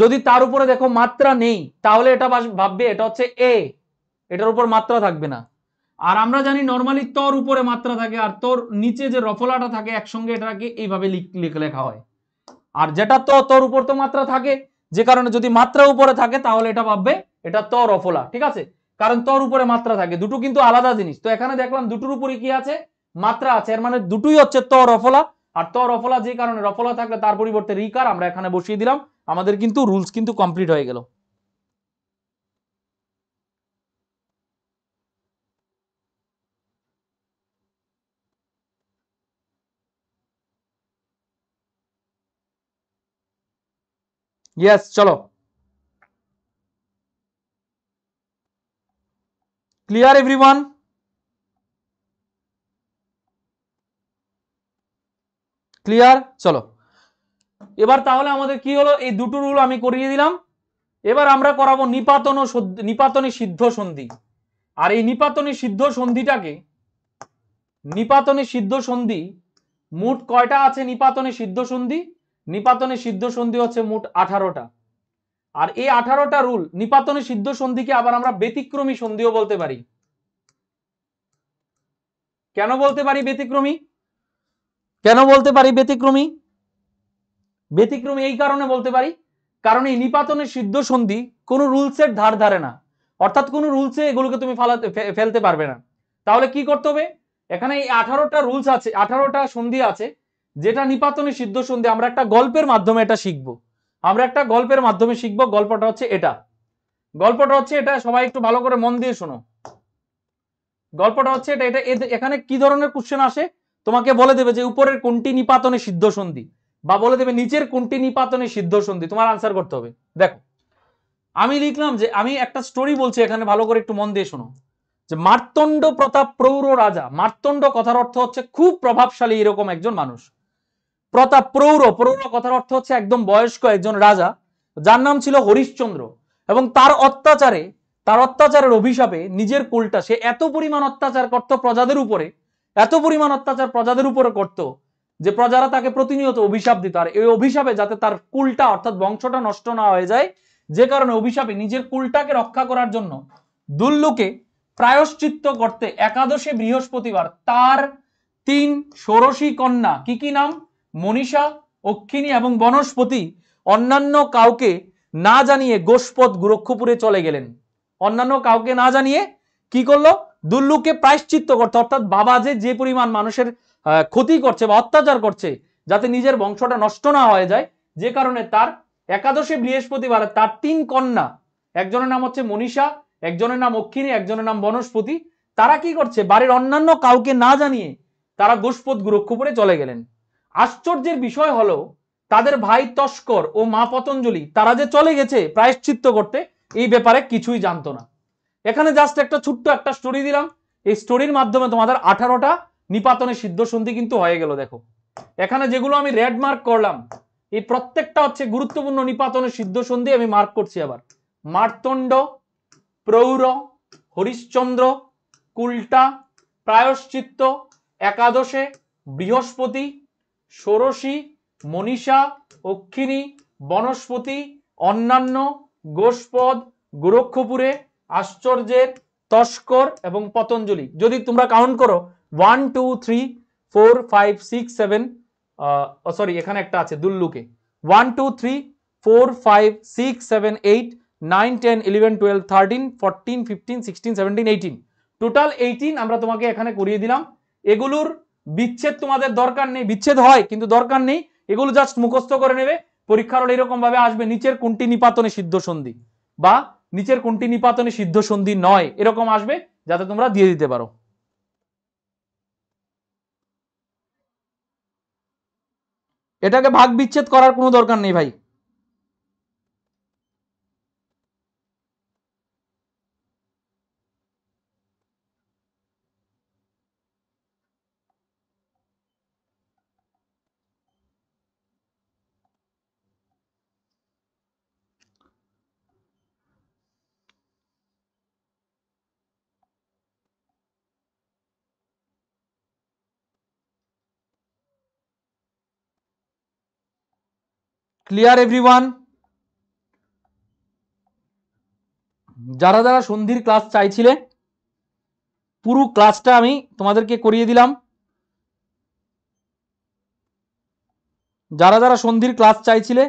যদি তার উপরে দেখো মাত্রা নেই তাহলে এটা ভাববে এটা হচ্ছে এ এটার উপর মাত্রা থাকবে না আর আমরা জানি নর্মালি তর উপরে মাত্রা থাকে আর তোর নিচে যে রফলাটা থাকে একসঙ্গে এটাকে এইভাবে লেখা হয় আর যেটা তো তর উপর তো মাত্রা থাকে যে কারণে যদি মাত্রা উপরে থাকে তাহলে এটা ভাববে এটা তর রফলা ঠিক আছে কারণ তর উপরে মাত্রা থাকে দুটো কিন্তু আলাদা জিনিস তো এখানে দেখলাম দুটোর উপরে কি আছে মাত্রা আছে এর মানে দুটোই হচ্ছে তর রফলা আর তর রফলা যে কারণে রফলা থাকলে তার পরিবর্তে রিকার আমরা এখানে বসিয়ে দিলাম আমাদের কিন্তু রুলস কিন্তু কমপ্লিট হয়ে গেল ইয়াস চলো ক্লিয়ার এভরিওয়ান ক্লিয়ার চলো এবার তাহলে আমাদের কি হলো এই দুটো রুল আমি করিয়ে দিলাম এবার আমরা করাবো নিপাতন ও নিপাতনী সিদ্ধ সন্ধি আর এই নিপাতনী সিদ্ধ সন্ধিটাকে নিপাতনী সিদ্ধ সন্ধি মোট কয়টা আছে নিপাতনী সিদ্ধ সন্ধি নিপাতনী সিদ্ধ সন্ধি হচ্ছে মোট আঠারোটা আর এই আঠারোটা রুল নিপাতনী সিদ্ধ সন্ধিকে আবার আমরা ব্যতিক্রমী সন্ধিও বলতে পারি কেন বলতে পারি ব্যতিক্রমী কেন বলতে পারি ব্যতিক্রমী ব্যতিক্রম এই কারণে বলতে পারি কারণ এই নিপাতনের সিদ্ধ সন্ধি কোনো রুলসের ধার ধারে না অর্থাৎ কোনো রুলসে এগুলোকে তুমি ফালাতে ফেলতে পারবে না তাহলে কি করতে হবে এখানে এই আঠারোটা রুলস আছে আঠারোটা সন্ধি আছে যেটা নিপাতনের সিদ্ধ সন্ধি আমরা একটা গল্পের মাধ্যমে এটা শিখব আমরা একটা গল্পের মাধ্যমে শিখব গল্পটা হচ্ছে এটা গল্পটা হচ্ছে এটা সবাই একটু ভালো করে মন দিয়ে শোনো গল্পটা হচ্ছে এটা এটা এখানে কি ধরনের কোশ্চেন আসে তোমাকে বলে দেবে যে উপরের কোনটি নিপাতনে সিদ্ধ সন্ধি বা বলে দেবে নিচের কোনটি নিপাতনে সিদ্ধ সন্ধি তোমার আনসার করতে হবে দেখো আমি লিখলাম যে আমি একটা স্টোরি বলছি এখানে ভালো করে একটু মন দিয়ে শোনো যে মার্তণ্ড প্রতাপ প্রৌর রাজা মার্তণ্ড কথার অর্থ হচ্ছে খুব প্রভাবশালী এরকম একজন মানুষ প্রতাপ প্রৌর প্রৌর কথার অর্থ হচ্ছে একদম বয়স্ক একজন রাজা যার নাম ছিল হরিশ্চন্দ্র এবং তার অত্যাচারে তার অত্যাচারের অভিশাপে নিজের কুলটা সে এত পরিমাণ অত্যাচার করত প্রজাদের উপরে এত পরিমাণ অত্যাচার প্রজাদের উপরে করতো যে প্রজারা তাকে প্রতিনিয়ত অভিশাপ দিত আর এই অভিশাপে যাতে তার কুলটা অর্থাৎ বংশটা নষ্ট না হয়ে যায় যে কারণে অভিশাপে নিজের কুলটাকে রক্ষা করার জন্য দুল্লুকে প্রায়শ্চিত্ত করতে একাদশে বৃহস্পতিবার তার তিন ষোড়শী কন্যা কি কি নাম মনীষা অক্ষিণী এবং বনস্পতি অন্যান্য কাউকে না জানিয়ে গোষ্পদ গোরক্ষপুরে চলে গেলেন অন্যান্য কাউকে না জানিয়ে কি করলো দুল্লুকে প্রায়শ্চিত্ত করতে অর্থাৎ বাবা যে যে পরিমাণ মানুষের ক্ষতি করছে বা অত্যাচার করছে যাতে নিজের বংশটা নষ্ট না হয়ে যায় যে কারণে তার একাদশে বৃহস্পতিবার তার তিন কন্যা একজনের নাম হচ্ছে মনীষা একজনের নাম অক্ষিণী একজনের নাম বনস্পতি তারা কি করছে বাড়ির অন্যান্য কাউকে না জানিয়ে তারা গোষ্পত গোরক্ষপুরে চলে গেলেন আশ্চর্যের বিষয় হলো তাদের ভাই তস্কর ও মা পতঞ্জলি তারা যে চলে গেছে প্রায়শ্চিত্ত করতে এই ব্যাপারে কিছুই জানতো না এখানে জাস্ট একটা ছোট্ট একটা স্টোরি দিলাম এই স্টোরির মাধ্যমে তোমাদের আঠারোটা নিপাতনে সিদ্ধ সন্ধি কিন্তু হয়ে গেল দেখো এখানে যেগুলো আমি রেড মার্ক করলাম এই প্রত্যেকটা হচ্ছে গুরুত্বপূর্ণ নিপাতনে সিদ্ধ সন্ধি আমি মার্ক করছি আবার মার্তণ্ড প্রৌঢ় হরিশ্চন্দ্র কুলটা প্রায়শ্চিত্ত একাদশে বৃহস্পতি ষোড়শী মনীষা অক্ষিণী বনস্পতি অন্যান্য গোষ্পদ গোরক্ষপুরে আশ্চর্যের তস্কর এবং পতঞ্জলি যদি তোমরা কাউন্ট করো one two three four five six seven sorry এখানে একটা আছে দুল্লুকে one two three four five six seven eight nine ten eleven twelve thirteen fourteen fifteen sixteen seventeen eighteen total eighteen আমরা তোমাকে এখানে করিয়ে দিলাম এগুলোর বিচ্ছেদ তোমাদের দরকার নেই বিচ্ছেদ হয় কিন্তু দরকার নেই এগুলো জাস্ট মুখস্থ করে নেবে পরীক্ষার হলে এরকমভাবে আসবে নিচের কোনটি নিপাতনে সিদ্ধ সন্ধি বা নিচের কোনটি নিপাতনে সিদ্ধ সন্ধি নয় এরকম আসবে যাতে তোমরা দিয়ে দিতে পারো এটাকে ভাগ বিচ্ছেদ করার কোনো দরকার নেই ভাই ক্লিয়ার এভরিওয়ান যারা যারা সন্ধির ক্লাস চাইছিলে পুরো ক্লাসটা আমি তোমাদেরকে করিয়ে দিলাম যারা যারা সন্ধির ক্লাস চাইছিলে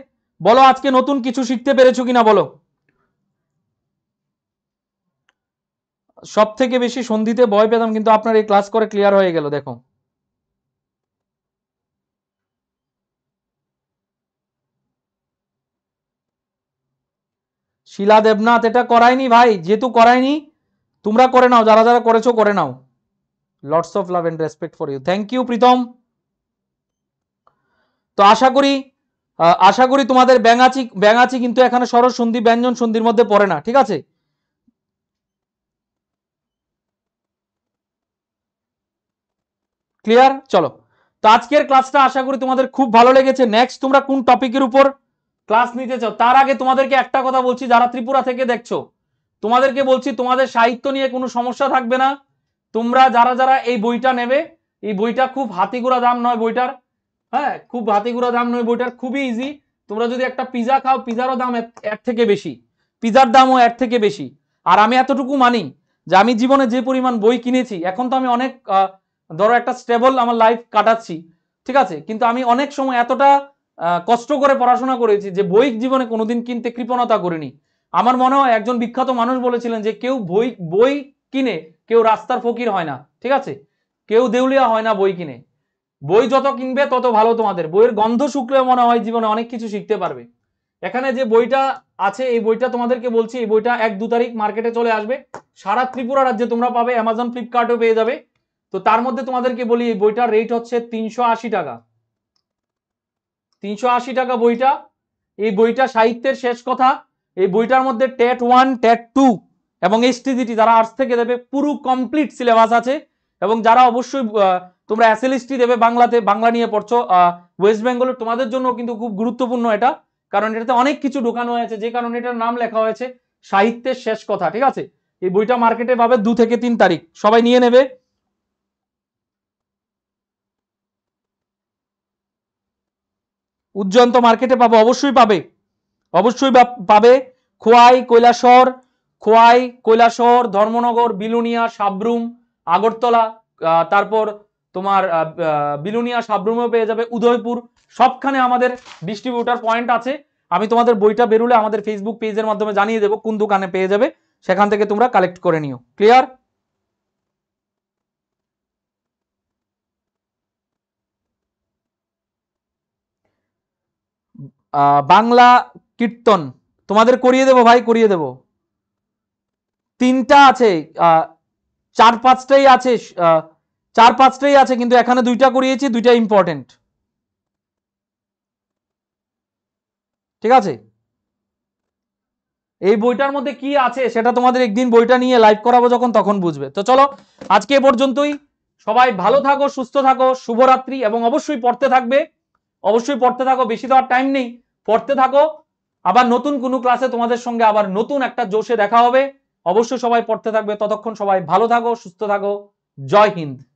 বলো আজকে নতুন কিছু শিখতে পেরেছো কিনা বলো সব থেকে বেশি সন্ধিতে ভয় পেতাম কিন্তু আপনার এই ক্লাস করে ক্লিয়ার হয়ে গেল দেখো শিলা দেবনাথ এটা করায়নি ভাই যেহেতু করায়নি তোমরা করে নাও যারা যারা করেছো করে নাও lots of love and respect for you thank you Pritam তো আশা করি আশা করি তোমাদের ব্যাঙাচি ব্যাঙাচি কিন্তু এখানে সরস সন্ধি ব্যঞ্জন সন্ধির মধ্যে পড়ে না ঠিক আছে ক্লিয়ার চলো তো আজকের ক্লাসটা আশা করি তোমাদের খুব ভালো লেগেছে নেক্সট তোমরা কোন টপিকের উপর ক্লাস নিতে চাও তার আগে তোমাদেরকে একটা কথা বলছি যারা ত্রিপুরা থেকে দেখছো তোমাদেরকে বলছি তোমাদের সাহিত্য নিয়ে কোনো সমস্যা থাকবে না তোমরা যারা যারা এই বইটা নেবে এই বইটা খুব হাতিগুড়া দাম নয় বইটার হ্যাঁ খুব হাতিগুড়া দাম নয় বইটার খুবই ইজি তোমরা যদি একটা পিজা খাও পিজারও দাম এর থেকে বেশি পিজার দামও এর থেকে বেশি আর আমি এতটুকু মানি যে আমি জীবনে যে পরিমাণ বই কিনেছি এখন তো আমি অনেক ধরো একটা স্টেবল আমার লাইফ কাটাচ্ছি ঠিক আছে কিন্তু আমি অনেক সময় এতটা কষ্ট করে পড়াশোনা করেছি যে বইক জীবনে কোনোদিন কিনতে কৃপণতা করিনি আমার মনে হয় একজন বিখ্যাত মানুষ বলেছিলেন যে কেউ বই বই কিনে কেউ রাস্তার ফকির হয় না ঠিক আছে কেউ দেউলিয়া হয় না বই কিনে বই যত কিনবে তত ভালো তোমাদের বইয়ের গন্ধ শুকলে মনে হয় জীবনে অনেক কিছু শিখতে পারবে এখানে যে বইটা আছে এই বইটা তোমাদেরকে বলছি এই বইটা এক দু তারিখ মার্কেটে চলে আসবে সারা ত্রিপুরা রাজ্যে তোমরা পাবে অ্যামাজন ফ্লিপকার্টও পেয়ে যাবে তো তার মধ্যে তোমাদেরকে বলি এই বইটার রেট হচ্ছে তিনশো টাকা তিনশো টাকা বইটা এই বইটা সাহিত্যের শেষ কথা এই বইটার মধ্যে টেট ওয়ান টেট টু এবং এসটিজিটি যারা আর্টস থেকে দেবে পুরো কমপ্লিট সিলেবাস আছে এবং যারা অবশ্যই তোমরা অ্যাসেলিস্টি দেবে বাংলাতে বাংলা নিয়ে পড়ছো ওয়েস্ট বেঙ্গলের তোমাদের জন্য কিন্তু খুব গুরুত্বপূর্ণ এটা কারণ এটাতে অনেক কিছু ঢোকানো হয়েছে যে কারণে এটার নাম লেখা হয়েছে সাহিত্যের শেষ কথা ঠিক আছে এই বইটা মার্কেটে পাবে দু থেকে তিন তারিখ সবাই নিয়ে নেবে উজ্জন্ত মার্কেটে পাবো অবশ্যই পাবে অবশ্যই পাবে খোয়াই কৈলাসর খোয়াই কৈলাসর ধর্মনগর বিলুনিয়া সাবরুম আগরতলা তারপর তোমার বিলুনিয়া সাবরুমেও পেয়ে যাবে উদয়পুর সবখানে আমাদের ডিস্ট্রিবিউটার পয়েন্ট আছে আমি তোমাদের বইটা বেরুলে আমাদের ফেসবুক পেজের মাধ্যমে জানিয়ে দেবো কোন দোকানে পেয়ে যাবে সেখান থেকে তোমরা কালেক্ট করে নিও ক্লিয়ার বাংলা কীর্তন তোমাদের করিয়ে দেব ভাই করিয়ে দেব তিনটা আছে চার পাঁচটাই আছে চার পাঁচটাই আছে কিন্তু এখানে দুইটা করিয়েছি দুইটা ইম্পর্টেন্ট ঠিক আছে এই বইটার মধ্যে কি আছে সেটা তোমাদের একদিন বইটা নিয়ে লাইভ করাবো যখন তখন বুঝবে তো চলো আজকে এ পর্যন্তই সবাই ভালো থাকো সুস্থ থাকো শুভরাত্রি এবং অবশ্যই পড়তে থাকবে অবশ্যই পড়তে থাকো বেশি তো আর টাইম নেই পড়তে থাকো আবার নতুন কোনো ক্লাসে তোমাদের সঙ্গে আবার নতুন একটা জোশে দেখা হবে অবশ্যই সবাই পড়তে থাকবে ততক্ষণ সবাই ভালো থাকো সুস্থ থাকো জয় হিন্দ